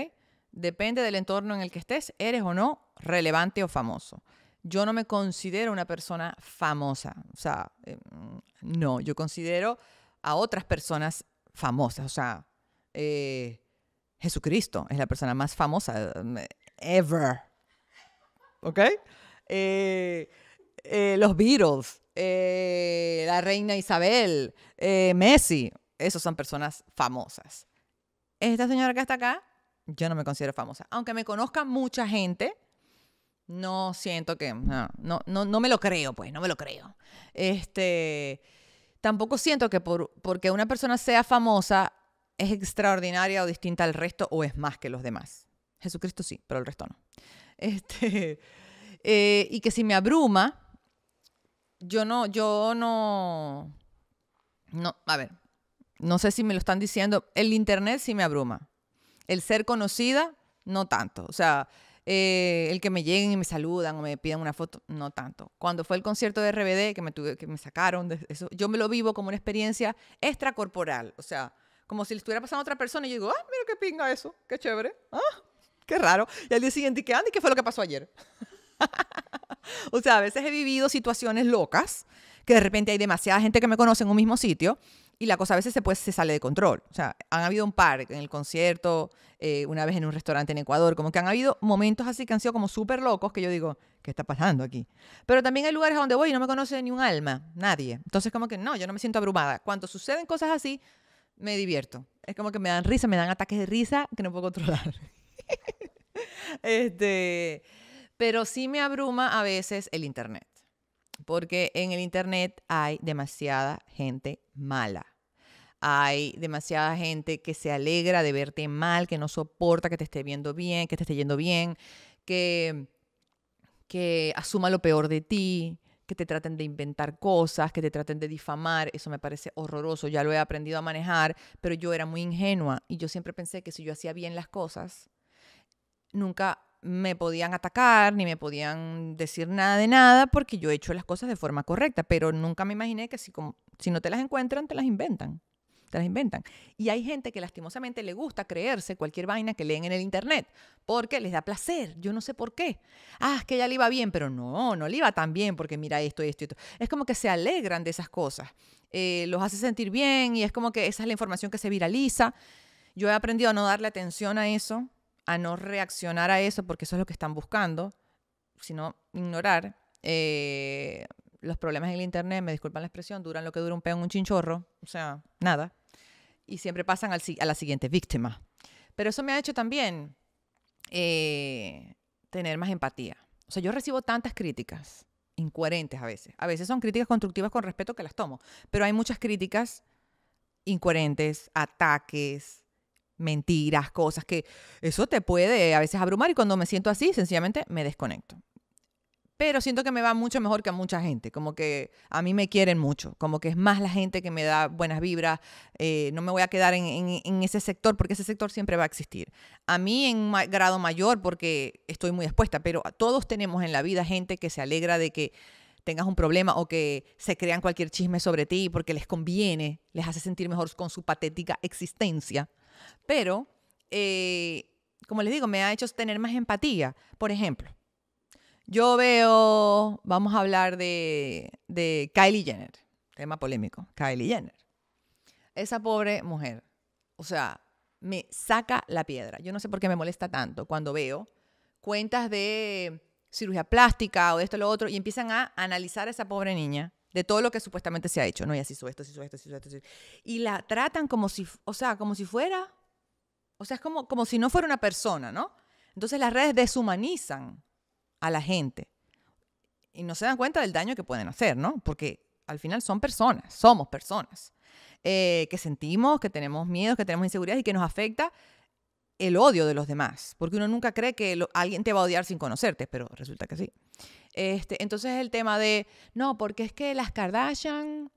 Depende del entorno en el que estés, eres o no relevante o famoso. Yo no me considero una persona famosa, o sea, em, no, yo considero a otras personas famosas, o sea, eh, Jesucristo es la persona más famosa em, ever, ¿ok? Eh, eh, los Beatles, eh, la reina Isabel, eh, Messi, esos son personas famosas. Esta señora que está acá, yo no me considero famosa. Aunque me conozca mucha gente, no siento que, no, no, no, me lo creo, pues, no me lo creo. Este, tampoco siento que por, porque una persona sea famosa es extraordinaria o distinta al resto o es más que los demás. Jesucristo sí, pero el resto no. Este, eh, y que si me abruma, yo no, yo no, no, a ver, no sé si me lo están diciendo, el Internet sí me abruma, el ser conocida no tanto, o sea, eh, el que me lleguen y me saludan o me pidan una foto, no tanto. Cuando fue el concierto de RBD que me, tuve, que me sacaron, de eso, yo me lo vivo como una experiencia extracorporal, o sea, como si le estuviera pasando a otra persona y yo digo, ah, mira qué pinga eso, qué chévere, ah, qué raro. Y al día siguiente, ¿qué anda? ¿Y qué fue lo que pasó ayer? o sea, a veces he vivido situaciones locas, que de repente hay demasiada gente que me conoce en un mismo sitio y la cosa a veces se, puede, se sale de control. O sea, han habido un par en el concierto, eh, una vez en un restaurante en Ecuador, como que han habido momentos así que han sido como súper locos que yo digo, ¿qué está pasando aquí? Pero también hay lugares donde voy y no me conoce ni un alma, nadie. Entonces como que no, yo no me siento abrumada. Cuando suceden cosas así, me divierto. Es como que me dan risa, me dan ataques de risa que no puedo controlar. este, pero sí me abruma a veces el Internet, porque en el Internet hay demasiada gente mala. Hay demasiada gente que se alegra de verte mal, que no soporta que te esté viendo bien, que te esté yendo bien, que, que asuma lo peor de ti, que te traten de inventar cosas, que te traten de difamar, eso me parece horroroso, ya lo he aprendido a manejar, pero yo era muy ingenua y yo siempre pensé que si yo hacía bien las cosas, nunca me podían atacar ni me podían decir nada de nada porque yo he hecho las cosas de forma correcta, pero nunca me imaginé que si, si no te las encuentran, te las inventan. Te las inventan. Y hay gente que lastimosamente le gusta creerse cualquier vaina que leen en el internet porque les da placer. Yo no sé por qué. Ah, es que ya le iba bien, pero no, no le iba tan bien porque mira esto, esto, esto. Es como que se alegran de esas cosas. Eh, los hace sentir bien y es como que esa es la información que se viraliza. Yo he aprendido a no darle atención a eso a no reaccionar a eso, porque eso es lo que están buscando, sino ignorar. Eh, los problemas en el Internet, me disculpan la expresión, duran lo que dura un peón, un chinchorro, o sea, nada. Y siempre pasan al, a la siguiente víctima. Pero eso me ha hecho también eh, tener más empatía. O sea, yo recibo tantas críticas, incoherentes a veces. A veces son críticas constructivas con respeto que las tomo, pero hay muchas críticas incoherentes, ataques, mentiras, cosas que eso te puede a veces abrumar y cuando me siento así, sencillamente me desconecto. Pero siento que me va mucho mejor que a mucha gente, como que a mí me quieren mucho, como que es más la gente que me da buenas vibras, eh, no me voy a quedar en, ese sector porque ese sector siempre va a existir. A mí en grado mayor porque estoy muy expuesta, pero todos tenemos en la vida gente que se alegra de que tengas un problema o que se crean cualquier chisme sobre ti porque les conviene, les hace sentir mejor con su patética existencia. Pero, eh, como les digo, me ha hecho tener más empatía. Por ejemplo, yo veo, vamos a hablar de, de Kylie Jenner, tema polémico, Kylie Jenner. Esa pobre mujer, o sea, me saca la piedra. Yo no sé por qué me molesta tanto cuando veo cuentas de cirugía plástica o de esto o lo otro y empiezan a analizar a esa pobre niña de todo lo que supuestamente se ha hecho, ¿no? Y así hizo esto, así hizo esto, así hizo esto, Y la tratan como si, o sea, como si fuera, o sea, es como, como si no fuera una persona, ¿no? Entonces las redes deshumanizan a la gente y no se dan cuenta del daño que pueden hacer, ¿no? Porque al final son personas, somos personas, eh, que sentimos, que tenemos miedos, que tenemos inseguridad y que nos afecta el odio de los demás, porque uno nunca cree que alguien te va a odiar sin conocerte, pero resulta que sí. Este, entonces el tema de, no, porque es que las Kardashian,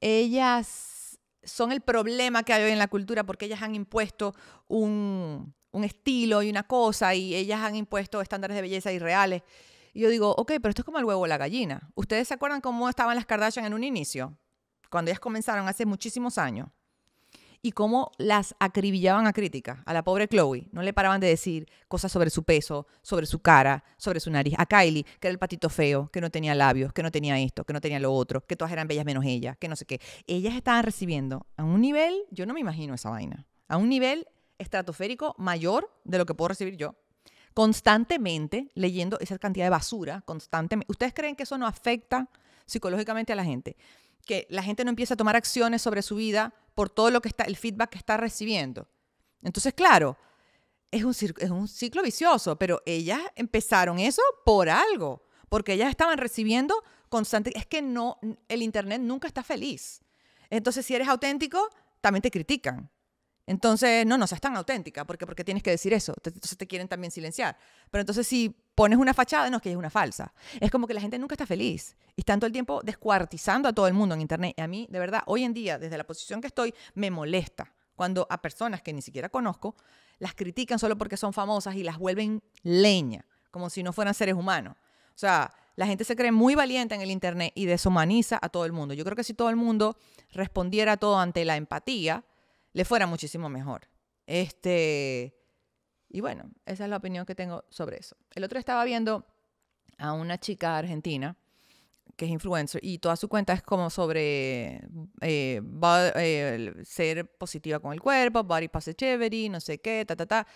ellas son el problema que hay hoy en la cultura porque ellas han impuesto un, un estilo y una cosa y ellas han impuesto estándares de belleza irreales. Y yo digo, ok, pero esto es como el huevo o la gallina. ¿Ustedes se acuerdan cómo estaban las Kardashian en un inicio? Cuando ellas comenzaron hace muchísimos años y cómo las acribillaban a crítica. A la pobre Chloe no le paraban de decir cosas sobre su peso, sobre su cara, sobre su nariz. A Kylie, que era el patito feo, que no tenía labios, que no tenía esto, que no tenía lo otro, que todas eran bellas menos ella, que no sé qué. Ellas estaban recibiendo a un nivel, yo no me imagino esa vaina, a un nivel estratosférico mayor de lo que puedo recibir yo constantemente leyendo esa cantidad de basura, constantemente. ¿Ustedes creen que eso no afecta psicológicamente a la gente? Que la gente no empieza a tomar acciones sobre su vida por todo lo que está, el feedback que está recibiendo. Entonces, claro, es un, es un ciclo vicioso, pero ellas empezaron eso por algo, porque ellas estaban recibiendo constante. Es que no, el Internet nunca está feliz. Entonces, si eres auténtico, también te critican. Entonces, no, no seas tan auténtica, porque porque tienes que decir eso? entonces te quieren también silenciar. Pero entonces si pones una fachada, no es que es una falsa. Es como que la gente nunca está feliz y están todo el tiempo descuartizando a todo el mundo en internet. Y a mí, de verdad, hoy en día, desde la posición que estoy, me molesta cuando a personas que ni siquiera conozco las critican solo porque son famosas y las vuelven leña, como si no fueran seres humanos. O sea, la gente se cree muy valiente en el Internet y deshumaniza a todo el mundo. Yo creo que si todo el mundo respondiera todo ante la empatía, le fuera muchísimo mejor. Este, y bueno, esa es la opinión que tengo sobre eso. El otro estaba viendo a una chica argentina que es influencer y toda su cuenta es como sobre eh, eh, ser positiva con el cuerpo, body positivity, no sé qué, ta, ta, ta.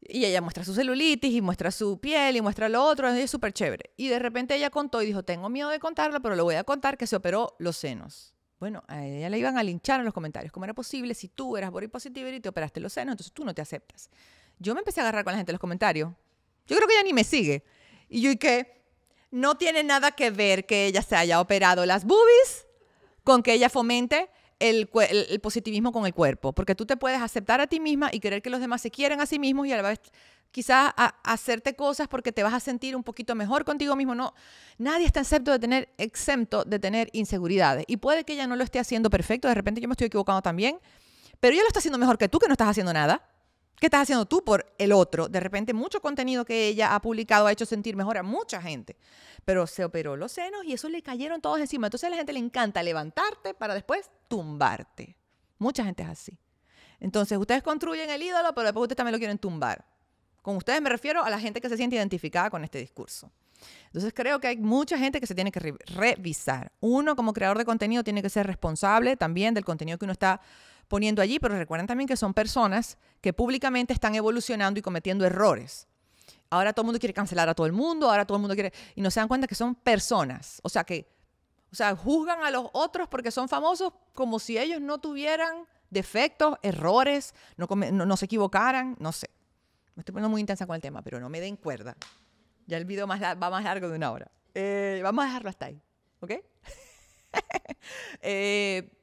Y ella muestra su celulitis y muestra su piel y muestra lo otro, es súper chévere. Y de repente ella contó y dijo, tengo miedo de contarlo, pero lo voy a contar que se operó los senos. Bueno, a ella le iban a linchar en los comentarios. ¿Cómo era posible si tú eras body positive y te operaste los senos, entonces tú no te aceptas? Yo me empecé a agarrar con la gente en los comentarios. Yo creo que ella ni me sigue. Y yo, ¿y qué? No tiene nada que ver que ella se haya operado las boobies con que ella fomente el, positivismo con el cuerpo, porque tú te puedes aceptar a ti misma y querer que los demás se quieran a sí mismos y a la vez quizás a, hacerte cosas porque te vas a sentir un poquito mejor contigo mismo. No, nadie está excepto de tener, de tener inseguridades. Y puede que ella no lo esté haciendo perfecto, de repente yo me estoy equivocando también, pero ella lo está haciendo mejor que tú, que no estás haciendo nada. ¿Qué estás haciendo tú por el otro? De repente mucho contenido que ella ha publicado ha hecho sentir mejor a mucha gente, pero se operó los senos y eso le cayeron todos encima. Entonces a la gente le encanta levantarte para después tumbarte. Mucha gente es así. Entonces ustedes construyen el ídolo, pero después ustedes también lo quieren tumbar. Con ustedes me refiero a la gente que se siente identificada con este discurso. Entonces creo que hay mucha gente que se tiene que revisar. Uno como creador de contenido tiene que ser responsable también del contenido que uno está poniendo allí, pero recuerden también que son personas que públicamente están evolucionando y cometiendo errores. Ahora todo el mundo quiere cancelar a todo el mundo, ahora todo el mundo quiere... Y no se dan cuenta que son personas. O sea, que o sea, juzgan a los otros porque son famosos como si ellos no tuvieran defectos, errores, no se equivocaran, no sé. Me estoy poniendo muy intensa con el tema, pero no me den cuerda. Ya el video va más largo de una hora. Eh, vamos a dejarlo hasta ahí, ¿ok? Eh,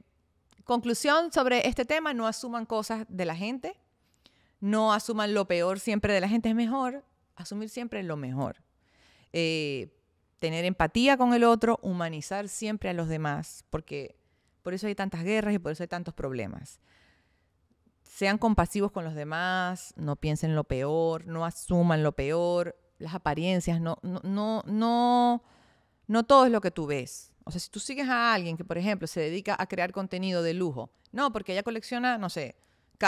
conclusión sobre este tema, no asuman cosas de la gente, no asuman lo peor siempre de la gente, es mejor asumir siempre lo mejor. Eh, tener empatía con el otro, humanizar siempre a los demás, porque por eso hay tantas guerras y por eso hay tantos problemas sean compasivos con los demás, no piensen lo peor, no asuman lo peor, las apariencias, no, no, no, no, no todo es lo que tú ves. O sea, si tú sigues a alguien que, por ejemplo, se dedica a crear contenido de lujo, no, porque ella colecciona, no sé,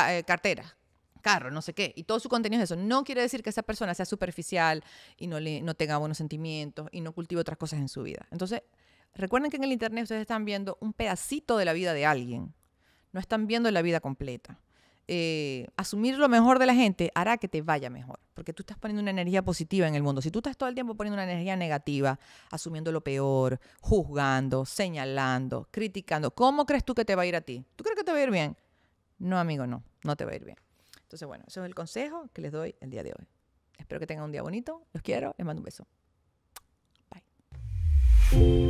eh, cartera, carro, no sé qué, y todo su contenido es eso. No quiere decir que esa persona sea superficial y no, le, no tenga buenos sentimientos y no cultive otras cosas en su vida. Entonces, recuerden que en el Internet ustedes están viendo un pedacito de la vida de alguien, no están viendo la vida completa. Eh, asumir lo mejor de la gente hará que te vaya mejor, porque tú estás poniendo una energía positiva en el mundo. Si tú estás todo el tiempo poniendo una energía negativa, asumiendo lo peor, juzgando, señalando, criticando, ¿cómo crees tú que te va a ir a ti? ¿Tú crees que te va a ir bien? No, amigo, no, no te va a ir bien. Entonces, bueno, eso es el consejo que les doy el día de hoy. Espero que tengan un día bonito, los quiero, les mando un beso. Bye.